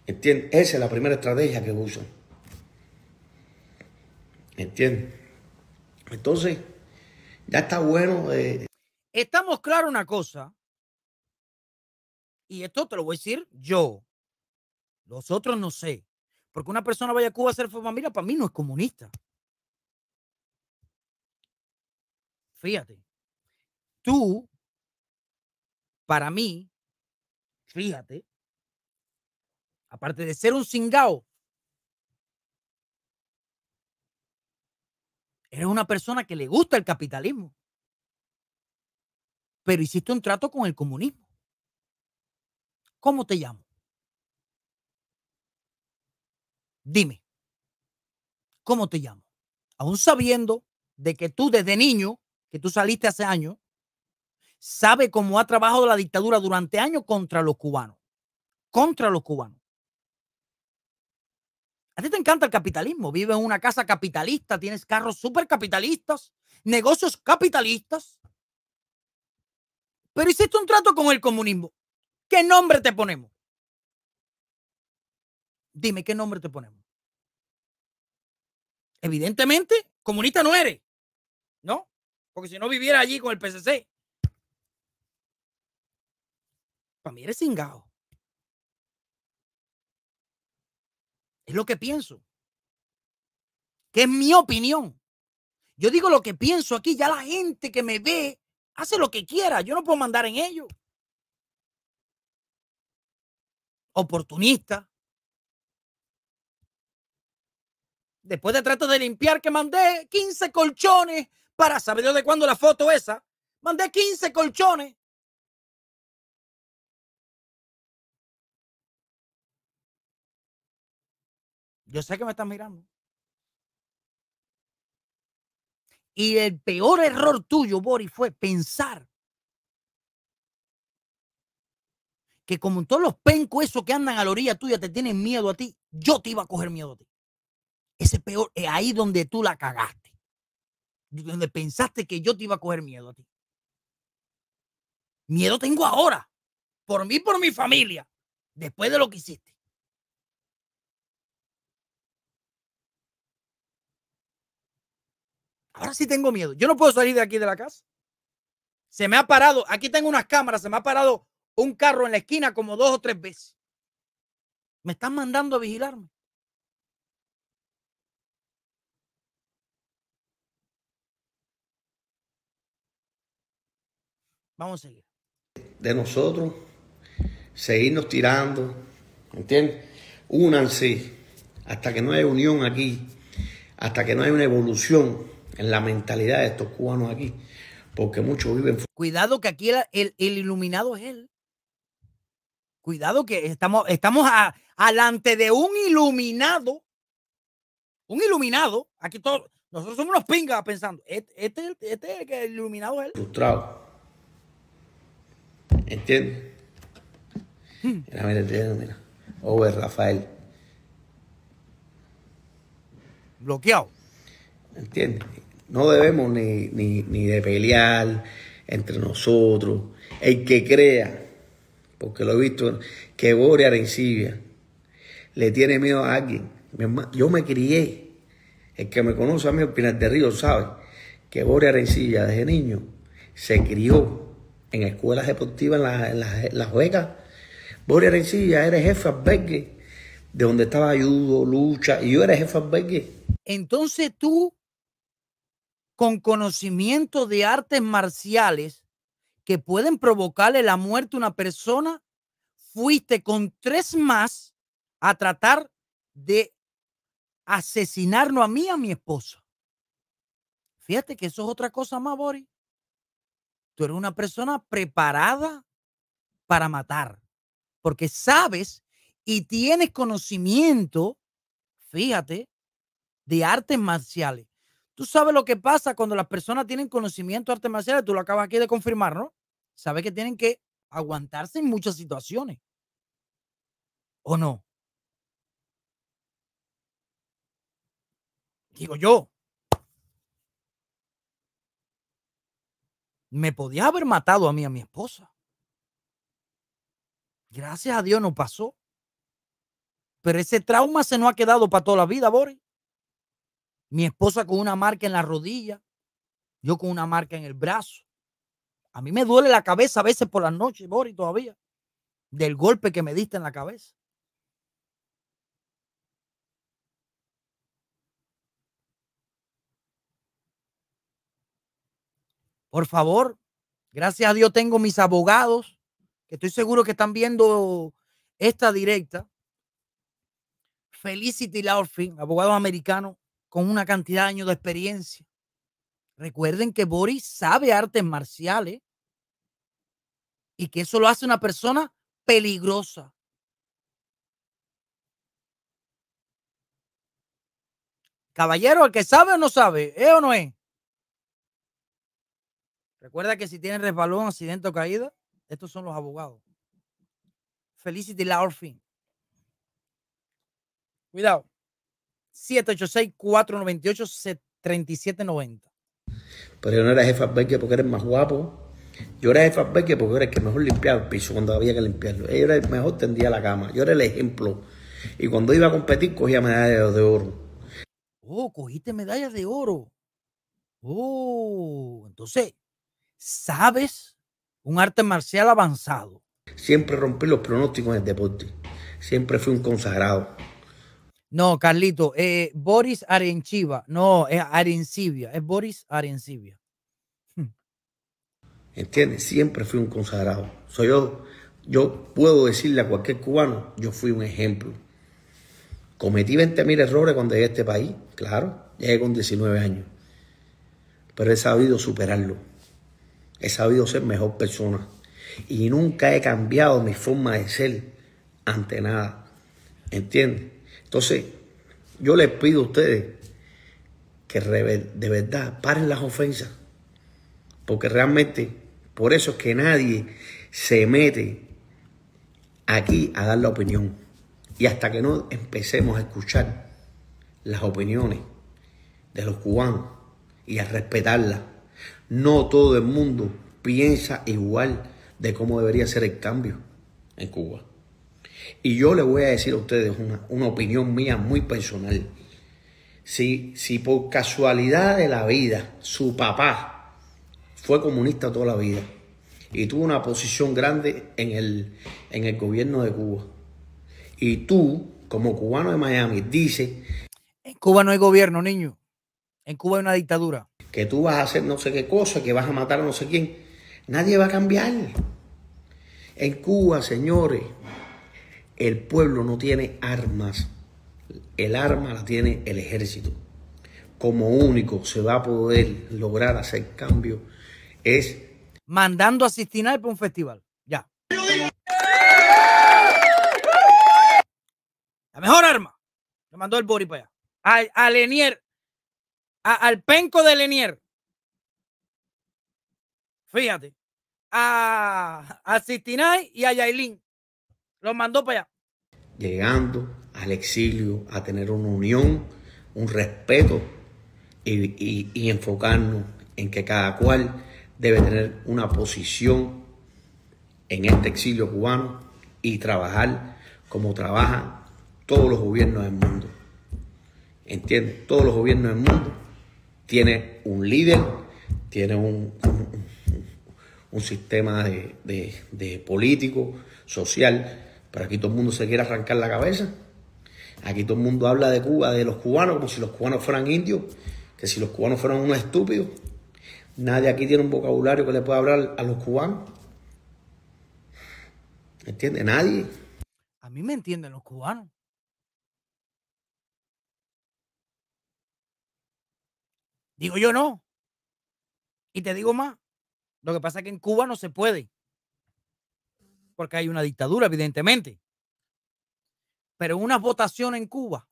¿entiendes? Esa es la primera estrategia que usan. ¿Entiendes? Entonces, ya está bueno. Eh, Estamos claros una cosa, y esto te lo voy a decir yo. Los otros no sé. Porque una persona vaya a Cuba a hacer mira, para mí no es comunista. Fíjate. Tú, para mí, fíjate, aparte de ser un cingao, eres una persona que le gusta el capitalismo. Pero hiciste un trato con el comunismo. ¿Cómo te llamo? Dime, ¿cómo te llamo? Aún sabiendo de que tú desde niño, que tú saliste hace años, sabe cómo ha trabajado la dictadura durante años contra los cubanos. Contra los cubanos. A ti te encanta el capitalismo. Vives en una casa capitalista, tienes carros súper capitalistas, negocios capitalistas. Pero hiciste un trato con el comunismo. ¿Qué nombre te ponemos? Dime, ¿qué nombre te ponemos? Evidentemente, comunista no eres, ¿no? Porque si no viviera allí con el PCC. Para mí eres cingado. Es lo que pienso. Que es mi opinión. Yo digo lo que pienso aquí. Ya la gente que me ve hace lo que quiera. Yo no puedo mandar en ello. oportunista. Después de trato de limpiar que mandé 15 colchones para saber de cuándo la foto esa. Mandé 15 colchones. Yo sé que me están mirando. Y el peor error tuyo, Boris, fue pensar que como todos los pencos esos que andan a la orilla tuya te tienen miedo a ti, yo te iba a coger miedo a ti. Ese peor es eh, ahí donde tú la cagaste. Donde pensaste que yo te iba a coger miedo a ti. Miedo tengo ahora. Por mí, por mi familia. Después de lo que hiciste. Ahora sí tengo miedo. Yo no puedo salir de aquí de la casa. Se me ha parado. Aquí tengo unas cámaras. Se me ha parado un carro en la esquina como dos o tres veces. Me están mandando a vigilarme. Vamos a seguir. De nosotros, seguirnos tirando, ¿entiendes? Únanse hasta que no haya unión aquí, hasta que no haya una evolución en la mentalidad de estos cubanos aquí, porque muchos viven. Cuidado que aquí el, el iluminado es él. Cuidado que estamos, estamos alante de un iluminado. Un iluminado. Aquí todos, nosotros somos unos pingas pensando. Este, este, este es el que iluminado es él. Frustrado. ¿Entiendes? Hmm. Mira, mira, mira, Over Rafael. Bloqueado. ¿Entiendes? No debemos ni, ni de pelear entre nosotros. El que crea porque lo he visto, que Boria Arencibia le tiene miedo a alguien. Yo me crié, el que me conoce a mí, el Pinar de Río, sabe que Boria Arencibia desde niño se crió en escuelas deportivas en Las, juegas. las, Boria Arencibia era jefe albergue de donde estaba ayudo, lucha, y yo era jefe albergue. Entonces tú, con conocimiento de artes marciales, que pueden provocarle la muerte a una persona, fuiste con tres más a tratar de asesinarlo a mí a mi esposa. Fíjate que eso es otra cosa más, Boris. Tú eres una persona preparada para matar, porque sabes y tienes conocimiento, fíjate, de artes marciales. Tú sabes lo que pasa cuando las personas tienen conocimiento de artes tú lo acabas aquí de confirmar, ¿no? Sabes que tienen que aguantarse en muchas situaciones. ¿O no? Digo yo. Me podía haber matado a mí, a mi esposa. Gracias a Dios no pasó. Pero ese trauma se nos ha quedado para toda la vida, Boris. Mi esposa con una marca en la rodilla, yo con una marca en el brazo. A mí me duele la cabeza a veces por las noches, Bori, todavía, del golpe que me diste en la cabeza. Por favor, gracias a Dios tengo mis abogados, que estoy seguro que están viendo esta directa. Felicity Laufin, abogado americano con una cantidad de años de experiencia. Recuerden que Boris sabe artes marciales y que eso lo hace una persona peligrosa. Caballero, el que sabe o no sabe, ¿es o no es? Recuerda que si tienen resbalón, accidente o caída, estos son los abogados. Felicity Laurfin. Cuidado. 786-498-3790. Pero yo no era jefa albergue porque eres más guapo. Yo era jefa albergue porque era el que mejor limpiaba el piso cuando había que limpiarlo. Él era el mejor tendía la cama. Yo era el ejemplo. Y cuando iba a competir cogía medallas de oro. Oh, cogiste medallas de oro. Oh, entonces, ¿sabes? Un arte marcial avanzado. Siempre rompí los pronósticos en el deporte. Siempre fui un consagrado. No, Carlito, eh, Boris Arenchiva, no, es eh, Arencibia, es Boris Arencibia. Hmm. ¿Entiendes? Siempre fui un consagrado. Soy yo, yo puedo decirle a cualquier cubano, yo fui un ejemplo. Cometí 20.000 errores cuando llegué a este país, claro, llegué con 19 años. Pero he sabido superarlo. He sabido ser mejor persona. Y nunca he cambiado mi forma de ser ante nada. ¿Entiendes? Entonces, yo les pido a ustedes que de verdad paren las ofensas, porque realmente por eso es que nadie se mete aquí a dar la opinión. Y hasta que no empecemos a escuchar las opiniones de los cubanos y a respetarlas, no todo el mundo piensa igual de cómo debería ser el cambio en Cuba. Y yo le voy a decir a ustedes una, opinión mía muy personal. Si, si por casualidad de la vida su papá fue comunista toda la vida y tuvo una posición grande en el, en el gobierno de Cuba, y tú, como cubano de Miami, dices... En Cuba no hay gobierno, niño. En Cuba hay una dictadura. Que tú vas a hacer no sé qué cosa, que vas a matar a no sé quién. Nadie va a cambiar. En Cuba, señores, el pueblo no tiene armas. El arma la tiene el ejército. Como único se va a poder lograr hacer cambio es mandando a Sistinal para un festival. Ya. La mejor arma. Lo mandó el Bori para allá. a Lenier. al penco de Lenier. Fíjate. A, a Sistinay y a Yailin mandó para allá. Llegando al exilio a tener una unión, un respeto y, enfocarnos en que cada cual debe tener una posición en este exilio cubano y trabajar como trabajan todos los gobiernos del mundo. Entienden, Todos los gobiernos del mundo tienen un líder, tienen un, un, sistema de, político, social, pero aquí todo el mundo se quiere arrancar la cabeza. Aquí todo el mundo habla de Cuba, de los cubanos, como si los cubanos fueran indios, que si los cubanos fueran unos estúpidos. Nadie aquí tiene un vocabulario que le pueda hablar a los cubanos. ¿Entiende? Nadie. A mí me entienden los cubanos. Digo yo no. Y te digo más. Lo que pasa es que en Cuba no se puede porque hay una dictadura, evidentemente. Pero una votación en Cuba,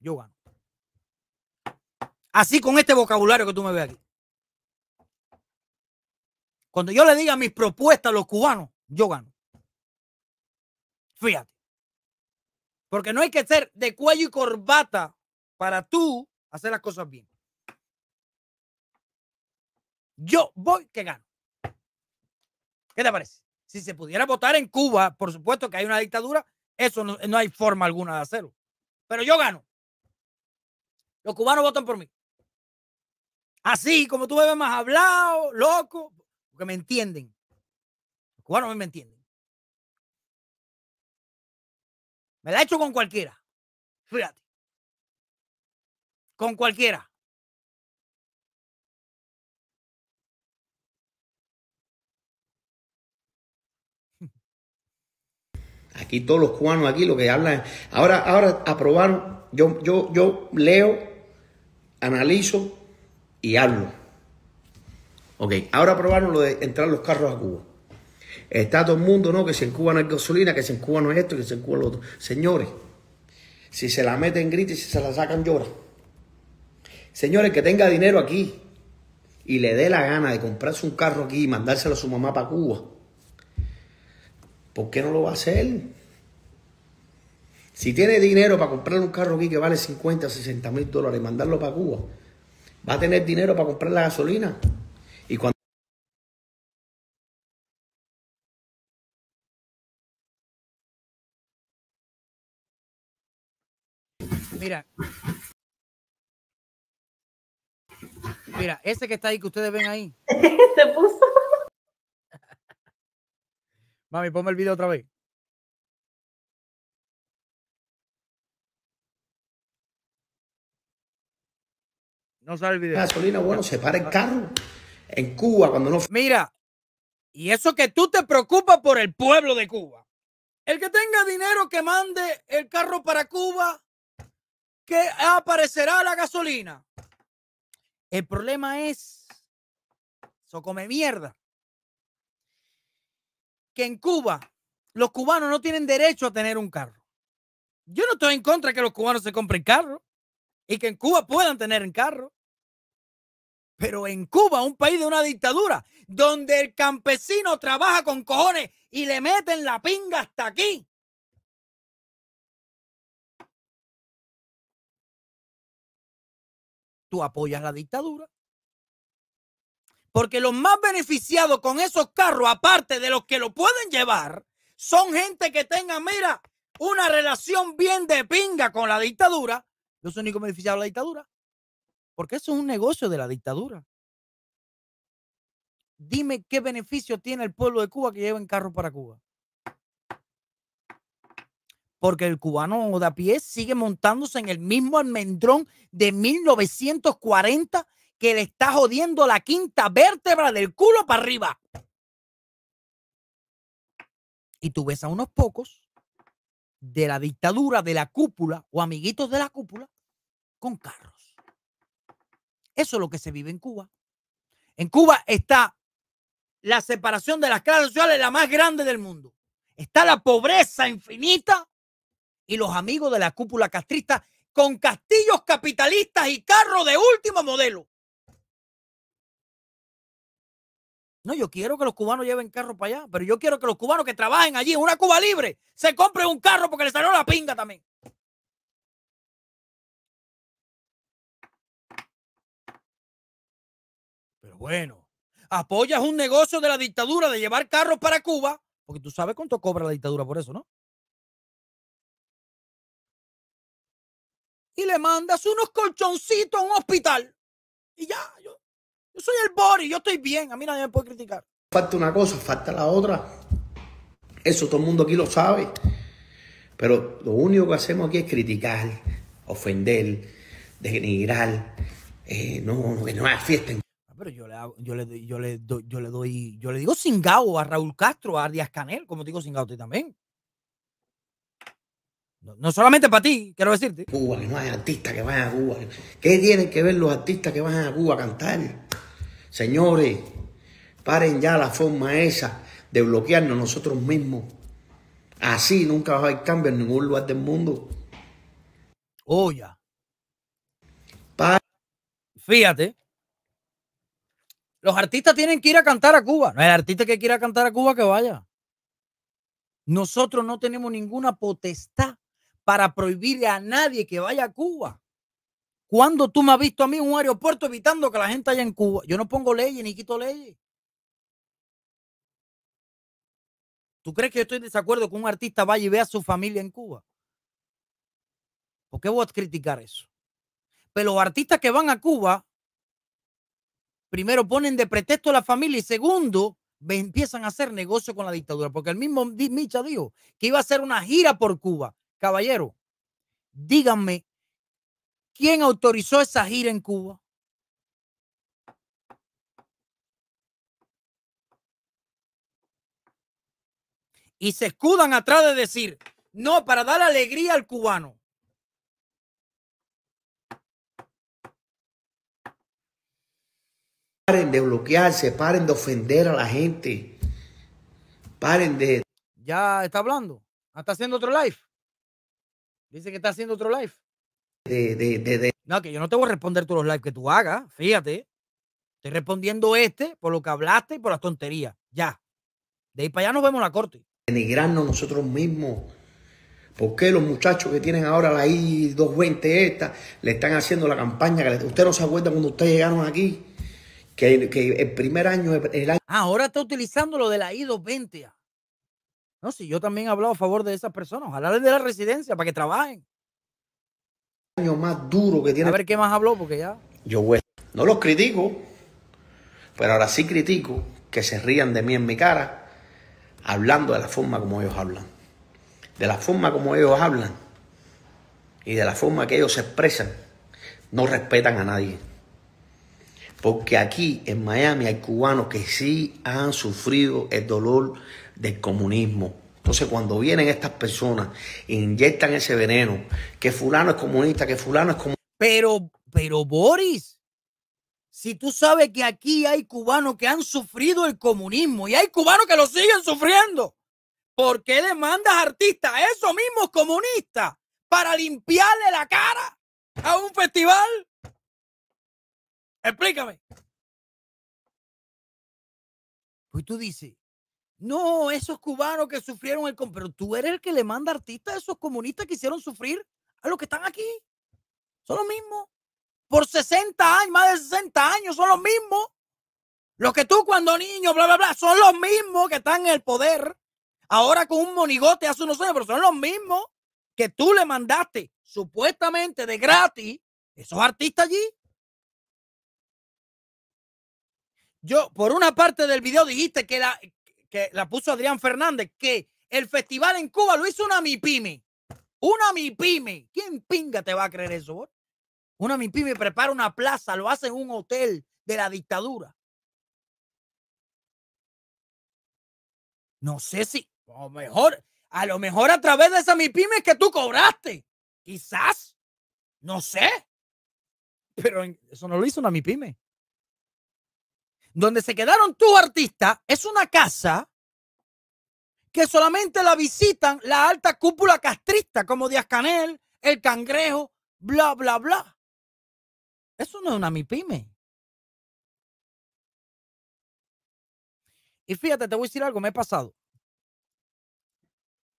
yo gano. Así con este vocabulario que tú me ves aquí. Cuando yo le diga mis propuestas a los cubanos, yo gano. Fíjate. Porque no hay que ser de cuello y corbata para tú hacer las cosas bien. Yo voy que gano. ¿Qué te parece? Si se pudiera votar en Cuba, por supuesto que hay una dictadura, eso no, hay forma alguna de hacerlo. Pero yo gano. Los cubanos votan por mí. Así como tú me ves más hablado, loco, porque me entienden. Los cubanos me entienden. Me la he hecho con cualquiera. Fíjate. Con cualquiera. Aquí todos los cubanos, aquí lo que hablan. Ahora, ahora aprobaron. Yo, yo, yo leo, analizo y hablo. Ok, ahora aprobaron lo de entrar los carros a Cuba. Está todo el mundo, ¿no? Que si en Cuba no hay gasolina, que si en Cuba no es esto, que si en Cuba lo otro. Señores, si se la meten grita y si se la sacan llora. Señores, que tenga dinero aquí y le dé la gana de comprarse un carro aquí y mandárselo a su mamá para Cuba ¿Por qué no lo va a hacer? Si tiene dinero para comprar un carro aquí que vale 50 o 60 mil dólares y mandarlo para Cuba, va a tener dinero para comprar la gasolina. Y cuando Mira. Mira, ese que está ahí que ustedes ven ahí. Se puso. Mami, ponme el video otra vez. No sale el video. Gasolina, bueno, se para el carro. En Cuba, cuando no. Mira, y eso que tú te preocupas por el pueblo de Cuba. El que tenga dinero que mande el carro para Cuba, que aparecerá la gasolina. El problema es, eso come mierda que en Cuba los cubanos no tienen derecho a tener un carro. Yo no estoy en contra de que los cubanos se compren carro y que en Cuba puedan tener un carro. Pero en Cuba, un país de una dictadura, donde el campesino trabaja con cojones y le meten la pinga hasta aquí. Tú apoyas la dictadura. Porque los más beneficiados con esos carros, aparte de los que lo pueden llevar, son gente que tenga, mira, una relación bien de pinga con la dictadura. Los únicos beneficiados de la dictadura. Porque eso es un negocio de la dictadura. Dime qué beneficio tiene el pueblo de Cuba que lleven carros para Cuba. Porque el cubano de a pie sigue montándose en el mismo almendrón de 1940 que le está jodiendo la quinta vértebra del culo para arriba. Y tú ves a unos pocos de la dictadura, de la cúpula o amiguitos de la cúpula con carros. Eso es lo que se vive en Cuba. En Cuba está la separación de las clases sociales la más grande del mundo. Está la pobreza infinita y los amigos de la cúpula castrista con castillos capitalistas y carros de último modelo. No, yo quiero que los cubanos lleven carro para allá, pero yo quiero que los cubanos que trabajen allí en una Cuba libre se compren un carro porque le salió la pinga también. Pero bueno, apoyas un negocio de la dictadura de llevar carros para Cuba, porque tú sabes cuánto cobra la dictadura por eso, ¿no? Y le mandas unos colchoncitos a un hospital. Y ya, yo soy el Boris, yo estoy bien, a mí nadie me puede criticar. Falta una cosa, falta la otra. Eso todo el mundo aquí lo sabe. Pero lo único que hacemos aquí es criticar, ofender, denigrar. Eh, no, que no hay fiesta. Ah, pero yo le, hago, yo, le, yo, yo le doy, yo le digo cingao a Raúl Castro, a Díaz Canel, como te digo cingao a ti también. No, solamente para ti, quiero decirte. Cuba, que no hay artistas que vayan a Cuba. ¿Qué tienen que ver los artistas que van a Cuba a cantar? Señores, paren ya la forma esa de bloquearnos nosotros mismos. Así nunca va a haber cambio en ningún lugar del mundo. Oye. Fíjate. Los artistas tienen que ir a cantar a Cuba. No hay artista que quiera cantar a Cuba que vaya. Nosotros no tenemos ninguna potestad para prohibirle a nadie que vaya a Cuba. ¿Cuándo tú me has visto a mí en un aeropuerto evitando que la gente haya en Cuba? Yo no pongo leyes ni quito leyes. ¿Tú crees que yo estoy en desacuerdo con un artista vaya y vea a su familia en Cuba? ¿Por qué voy a criticar eso? Pero los artistas que van a Cuba, primero ponen de pretexto la familia y segundo, empiezan a hacer negocio con la dictadura. Porque el mismo Micha dijo que iba a hacer una gira por Cuba. Caballero, díganme ¿Quién autorizó esa gira en Cuba? Y se escudan atrás de decir, no, para dar alegría al cubano. Paren de bloquearse, paren de ofender a la gente. Paren de... Ya está hablando. ¿Ah, está haciendo otro live. Dice que está haciendo otro live de, No, que yo no te voy a responder todos los lives que tú hagas, fíjate. Estoy respondiendo este por lo que hablaste y por las tonterías. Ya. De ahí para allá nos vemos la corte. Denigrarnos nosotros mismos. ¿Por qué los muchachos que tienen ahora la I-220 esta le están haciendo la campaña? Que usted no se acuerda cuando ustedes llegaron aquí. Que, el primer año, el ah, Ahora está utilizando lo de la I-220. No, si yo también he hablado a favor de esas personas. Ojalá les dé la residencia para que trabajen más duro que tiene. A ver qué más habló, porque ya. Yo No los critico, pero ahora sí critico que se rían de mí en mi cara, hablando de la forma como ellos hablan. De la forma como ellos hablan y de la forma que ellos se expresan, no respetan a nadie. Porque aquí en Miami hay cubanos que sí han sufrido el dolor del comunismo, entonces cuando vienen estas personas, e inyectan ese veneno, que fulano es comunista, que fulano es comunista. Pero, pero Boris, si tú sabes que aquí hay cubanos que han sufrido el comunismo y hay cubanos que lo siguen sufriendo, ¿por qué demandas artistas, esos mismos comunistas, para limpiarle la cara a un festival? Explícame. Pues tú dices, no, esos cubanos que sufrieron el... Pero tú eres el que le manda artistas a esos comunistas que hicieron sufrir a los que están aquí. Son los mismos. Por 60 años, más de 60 años, son los mismos. Los que tú cuando niño, bla, bla, bla, son los mismos que están en el poder. Ahora con un monigote hace unos años, pero son los mismos que tú le mandaste supuestamente de gratis esos artistas allí. Yo, por una parte del video dijiste que, la, que la puso Adrián Fernández, que el festival en Cuba lo hizo una MIPYME. Una MIPYME. ¿Quién pinga te va a creer eso? Una MIPYME prepara una plaza, lo hace en un hotel de la dictadura. No sé si, o mejor, a lo mejor a través de esa MIPYME que tú cobraste. Quizás. No sé. Pero eso no lo hizo una MIPYME donde se quedaron tus artistas es una casa que solamente la visitan la alta cúpula castrista como Díaz Canel, el cangrejo, bla, bla, bla. Eso no es una MIPYME. Y fíjate, te voy a decir algo, me he pasado.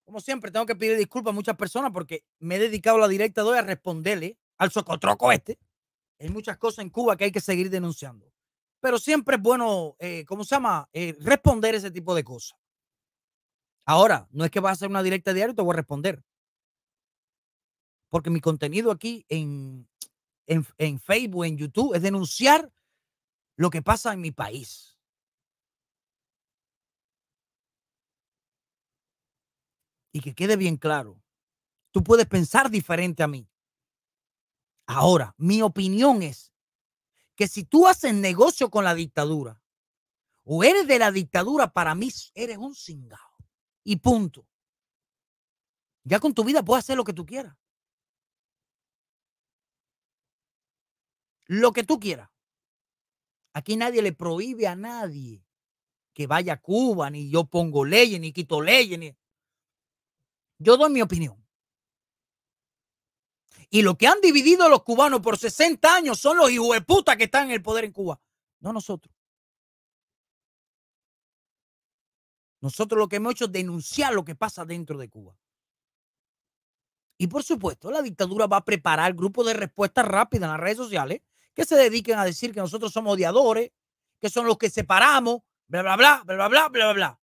Como siempre, tengo que pedir disculpas a muchas personas porque me he dedicado la directa de hoy a responderle al socotroco este. Hay muchas cosas en Cuba que hay que seguir denunciando pero siempre es bueno, eh, ¿cómo se llama? Eh, responder ese tipo de cosas. Ahora, no es que vas a hacer una directa diaria y te voy a responder. Porque mi contenido aquí en Facebook, en YouTube, es denunciar lo que pasa en mi país. Y que quede bien claro, tú puedes pensar diferente a mí. Ahora, mi opinión es que si tú haces negocio con la dictadura o eres de la dictadura, para mí eres un cingado. Y punto. Ya con tu vida puedes hacer lo que tú quieras. Lo que tú quieras. Aquí nadie le prohíbe a nadie que vaya a Cuba, ni yo pongo leyes, ni quito leyes. Yo doy mi opinión. Y lo que han dividido a los cubanos por 60 años son los hijos de puta que están en el poder en Cuba, no nosotros. Nosotros lo que hemos hecho es denunciar lo que pasa dentro de Cuba. Y por supuesto, la dictadura va a preparar grupos de respuesta rápida en las redes sociales que se dediquen a decir que nosotros somos odiadores, que son los que separamos, bla, bla, bla, bla, bla, bla, bla, bla.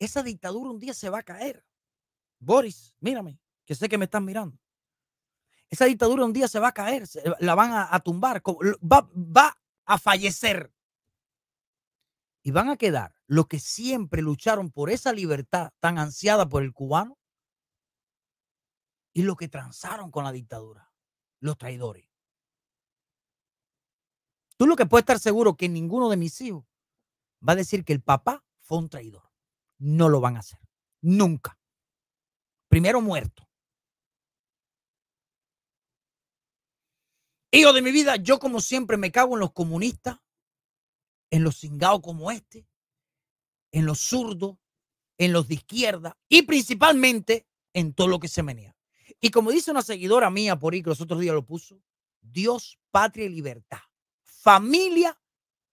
Esa dictadura un día se va a caer. Boris, mírame. Yo sé que me están mirando. Esa dictadura un día se va a caer, la van a, tumbar, va, a fallecer. Y van a quedar los que siempre lucharon por esa libertad tan ansiada por el cubano y los que transaron con la dictadura, los traidores. Tú lo que puedes estar seguro que ninguno de mis hijos va a decir que el papá fue un traidor. No lo van a hacer. Nunca. Primero muerto. Hijo de mi vida, yo como siempre me cago en los comunistas, en los cingados como este, en los zurdos, en los de izquierda y principalmente en todo lo que se menea. Y como dice una seguidora mía por ahí que los otros días lo puso, Dios, patria y libertad, familia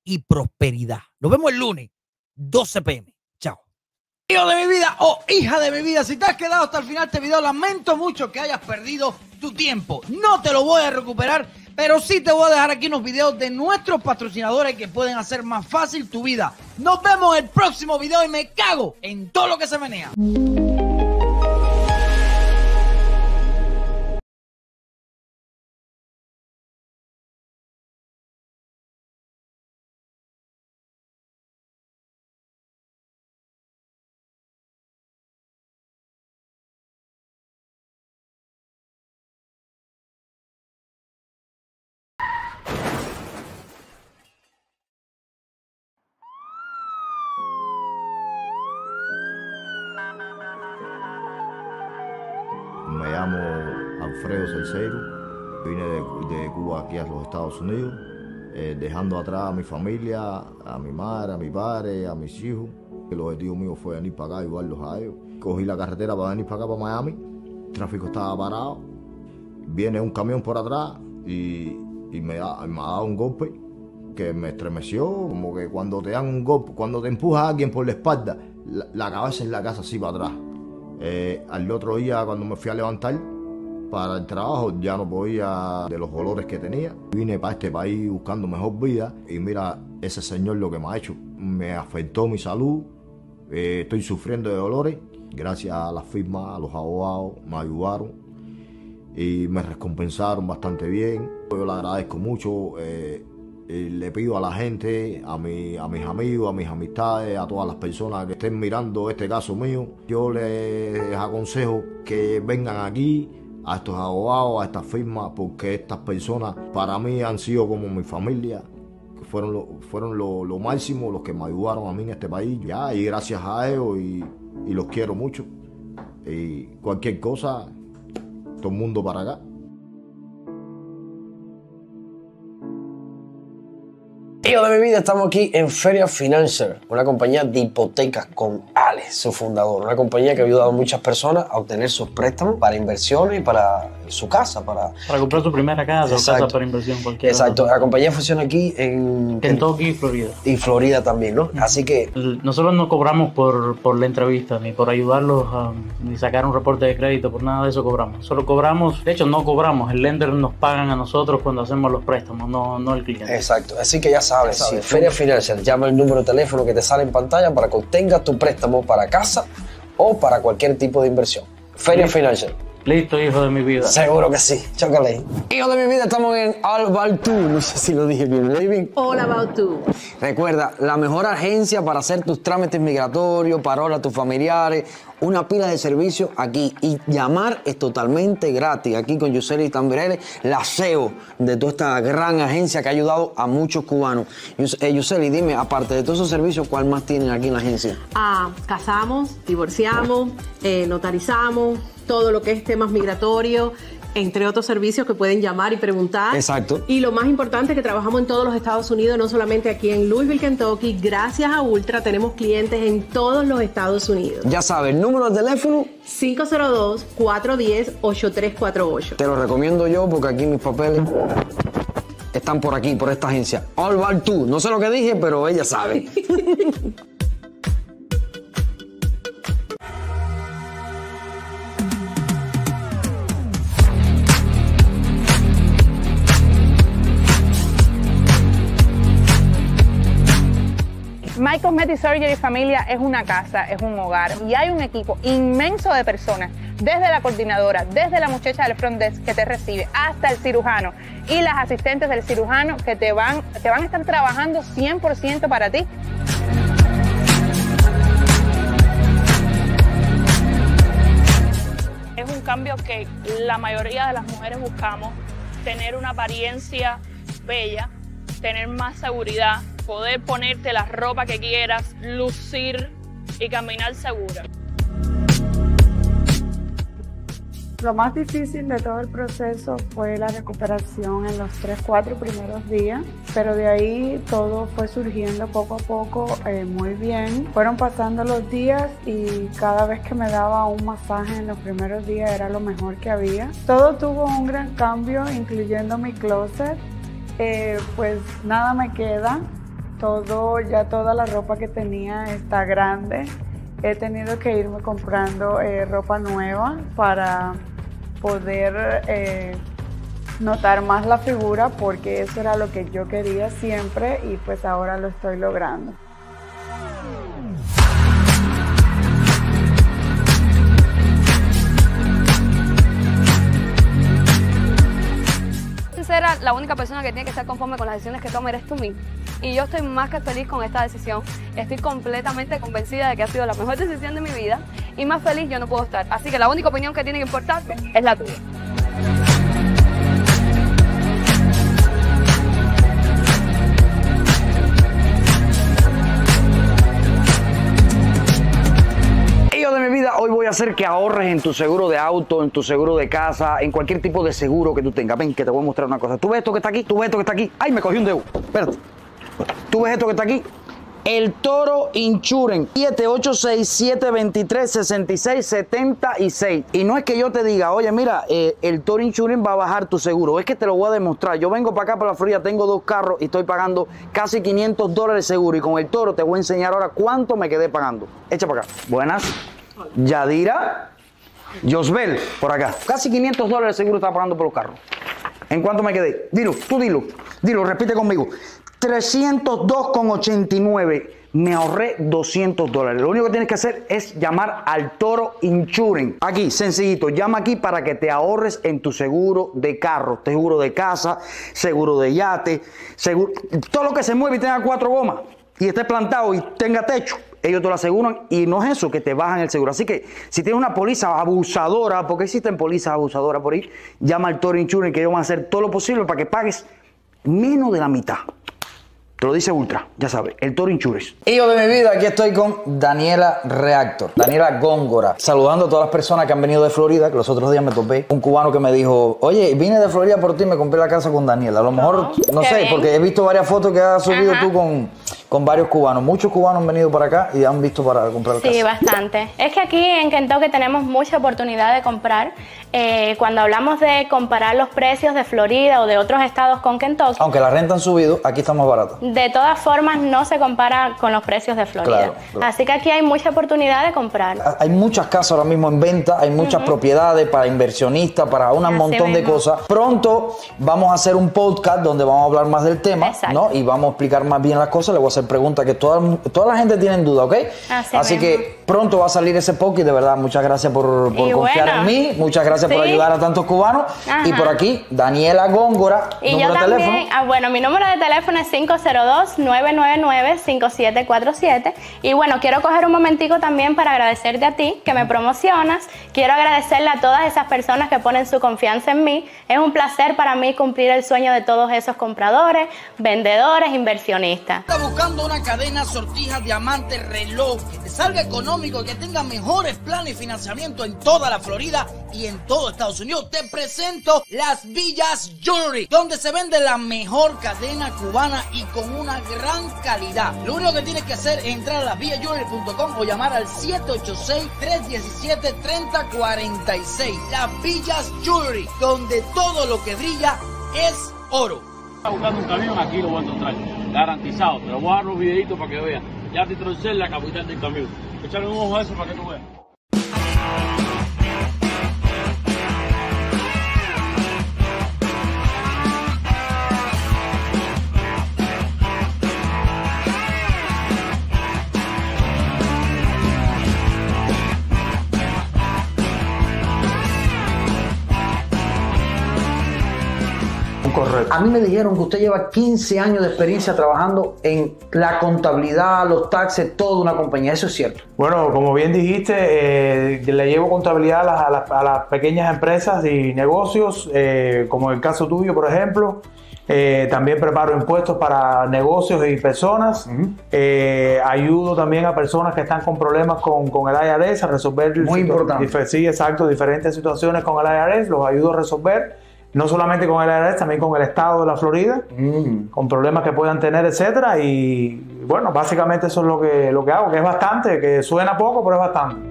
y prosperidad. Nos vemos el lunes, 12 pm. Chao. Hijo de mi vida o oh, hija de mi vida, si te has quedado hasta el final de este video, lamento mucho que hayas perdido tu tiempo. No te lo voy a recuperar pero sí te voy a dejar aquí unos videos de nuestros patrocinadores que pueden hacer más fácil tu vida. Nos vemos en el próximo video y me cago en todo lo que se menea. Vine de, Cuba aquí a los Estados Unidos, eh, dejando atrás a mi familia, a mi madre, a mi padre, a mis hijos. El objetivo mío fue venir para acá, ayudarlos a ellos. Cogí la carretera para venir para acá, para Miami. El tráfico estaba parado. Viene un camión por atrás y, me, ha dado un golpe que me estremeció, como que cuando te dan un golpe, cuando te empuja a alguien por la espalda, la, cabeza en la casa así para atrás. Eh, al otro día, cuando me fui a levantar, para el trabajo, ya no podía de los dolores que tenía. Vine para este país buscando mejor vida y mira ese señor lo que me ha hecho. Me afectó mi salud, eh, estoy sufriendo de dolores. Gracias a la firma, a los abogados, me ayudaron y me recompensaron bastante bien. Yo le agradezco mucho. Eh, le pido a la gente, a, a mis amigos, a mis amistades, a todas las personas que estén mirando este caso mío, yo les aconsejo que vengan aquí, a estos abogados, a estas firmas, porque estas personas para mí han sido como mi familia. Fueron lo, fueron lo, lo máximo los que me ayudaron a mí en este país. Ya, y gracias a ellos y, y los quiero mucho. Y cualquier cosa, todo el mundo para acá. Hijo de mi vida, estamos aquí en Feria Financer, una compañía de hipotecas con Alex, su fundador. Una compañía que ha ayudado a muchas personas a obtener sus préstamos para inversiones y para su casa. Para, comprar su primera casa Exacto. casa para inversión, Exacto. La compañía funciona aquí en Kentucky y Florida. Y Florida también, ¿no? Así que. Nosotros no cobramos por, la entrevista, ni por ayudarlos, a, ni sacar un reporte de crédito, por nada de eso cobramos. Solo cobramos, de hecho, no cobramos. El lender nos pagan a nosotros cuando hacemos los préstamos, no, no el cliente. Exacto. Así que ya sabes Feria Financial llama el número de teléfono que te sale en pantalla para que obtengas tu préstamo para casa o para cualquier tipo de inversión. Feria Financial. Listo, hijo de mi vida. Seguro que sí. Chócale. Hijo de mi vida, estamos en All About No sé si lo dije bien. ¿Lo bien? All About You. Recuerda, la mejor agencia para hacer tus trámites migratorios, parola a tus familiares, una pila de servicios aquí. Y llamar es totalmente gratis. Aquí con Yuseli Tambrele, la CEO de toda esta gran agencia que ha ayudado a muchos cubanos. Eh, Yuseli, dime, aparte de todos esos servicios, ¿cuál más tienen aquí en la agencia? Ah, casamos, divorciamos, eh, notarizamos todo lo que es temas migratorios, entre otros servicios que pueden llamar y preguntar. Exacto. Y lo más importante es que trabajamos en todos los Estados Unidos, no solamente aquí en Louisville, Kentucky. Gracias a Ultra tenemos clientes en todos los Estados Unidos. Ya el número de teléfono. 502-410-8348. Te lo recomiendo yo porque aquí mis papeles están por aquí, por esta agencia. All tú. No sé lo que dije, pero ella sabe. Michael's Cosmetic Surgery Familia es una casa, es un hogar y hay un equipo inmenso de personas, desde la coordinadora, desde la muchacha del front desk que te recibe, hasta el cirujano y las asistentes del cirujano que te van, que van a estar trabajando 100% para ti. Es un cambio que la mayoría de las mujeres buscamos, tener una apariencia bella, tener más seguridad, poder ponerte la ropa que quieras, lucir y caminar segura. Lo más difícil de todo el proceso fue la recuperación en los 3, cuatro primeros días, pero de ahí todo fue surgiendo poco a poco eh, muy bien. Fueron pasando los días y cada vez que me daba un masaje en los primeros días era lo mejor que había. Todo tuvo un gran cambio, incluyendo mi closet. Eh, pues nada me queda, todo, ya toda la ropa que tenía está grande. He tenido que irme comprando eh, ropa nueva para poder eh, notar más la figura porque eso era lo que yo quería siempre y pues ahora lo estoy logrando. la única persona que tiene que estar conforme con las decisiones que toma eres tú mismo. Y yo estoy más que feliz con esta decisión. Estoy completamente convencida de que ha sido la mejor decisión de mi vida. Y más feliz yo no puedo estar. Así que la única opinión que tiene que importar es la tuya. de mi vida, hoy voy a hacer que ahorres en tu seguro de auto, en tu seguro de casa, en cualquier tipo de seguro que tú tengas. Ven, que te voy a mostrar una cosa. ¿Tú ves esto que está aquí? ¿Tú ves esto que está aquí? ¡Ay, me cogí un dedo! Espérate. ¿Tú ves esto que está aquí? El Toro Inchuren. 786-723-6676. Y no es que yo te diga, oye, mira, eh, el Toro inchuren va a bajar tu seguro. Es que te lo voy a demostrar. Yo vengo para acá, para la fría, tengo dos carros y estoy pagando casi 500 dólares de seguro. Y con el Toro te voy a enseñar ahora cuánto me quedé pagando. Echa para acá. Buenas. Yadira, Josbel, por acá. Casi 500 dólares seguro está pagando por los carros. ¿En cuánto me quedé? Dilo, tú dilo. Dilo, repite conmigo. 302,89. Me ahorré 200 dólares. Lo único que tienes que hacer es llamar al Toro Inchuren. Aquí, sencillito. Llama aquí para que te ahorres en tu seguro de carro, seguro de casa, seguro de yate, seguro... Todo lo que se mueve y tenga cuatro gomas y esté plantado y tenga techo ellos te lo aseguran y no es eso, que te bajan el seguro. Así que si tienes una póliza abusadora, porque existen pólizas abusadoras por ahí, llama al Toro Insurance que ellos van a hacer todo lo posible para que pagues menos de la mitad. Te lo dice Ultra, ya sabes, el Toro Insurance. Hijo de mi vida, aquí estoy con Daniela Reactor, Daniela Góngora, saludando a todas las personas que han venido de Florida, que los otros días me topé un cubano que me dijo, oye, vine de Florida por ti, me compré la casa con Daniela. A lo mejor, no, sé, porque he visto varias fotos que has subido tú con, con varios cubanos. Muchos cubanos han venido para acá y han visto para comprar Sí, bastante. Es que aquí en Kentucky tenemos mucha oportunidad de comprar. Eh, cuando hablamos de comparar los precios de Florida o de otros estados con Kentucky. Aunque la renta han subido, aquí está más barato. De todas formas, no se compara con los precios de Florida. Así que aquí hay mucha oportunidad de comprar. Ah, hay muchas casas ahora mismo en venta, hay muchas propiedades para inversionistas, para un montón de cosas. Pronto vamos a hacer un podcast donde vamos a hablar más del tema, ¿no? Y vamos a explicar más bien las cosas. Le se preguntas, que toda, toda la gente tiene duda, ¿ok? Así que Pronto va a salir ese poke, de verdad. Muchas gracias por, confiar en mí. Muchas gracias por ayudar a tantos cubanos. Y por aquí, Daniela Góngora. Y número yo también. De teléfono. Ah, bueno, mi número de teléfono es 502-999-5747. Y bueno, quiero coger un momentico también para agradecerte a ti que me promocionas. Quiero agradecerle a todas esas personas que ponen su confianza en mí. Es un placer para mí cumplir el sueño de todos esos compradores, vendedores, inversionistas. Está buscando una cadena, sortija, diamante, reloj salga económico, que tenga mejores planes y financiamiento en toda la Florida y en todo Estados Unidos, te presento Las Villas Jewelry, donde se vende la mejor cadena cubana y con una gran calidad. Lo único que tienes que hacer es entrar a villasjewelry.com o llamar al 786-317-3046. Las Villas Jewelry, donde todo lo que brilla es oro. buscando un camión, aquí lo voy a encontrar, garantizado. Te voy a videitos para que vean ya te introducen la capital del camión. Echale un ojo a eso para que tú veas. A mí me dijeron que usted lleva 15 años de experiencia trabajando en la contabilidad, los taxes, toda una compañía. ¿Eso es cierto? Bueno, como bien dijiste, eh, le llevo contabilidad a las, pequeñas empresas y negocios, eh, como el caso tuyo, por ejemplo. Eh, también preparo impuestos para negocios y personas. ayudo también a personas que están con problemas con, el IRS a resolver. Muy importante. Sí, exacto, diferentes situaciones con el IRS, los ayudo a resolver no solamente con el ARS, también con el estado de la Florida, mm. con problemas que puedan tener, etcétera. Y bueno, básicamente eso es lo que, lo que hago, que es bastante, que suena poco, pero es bastante.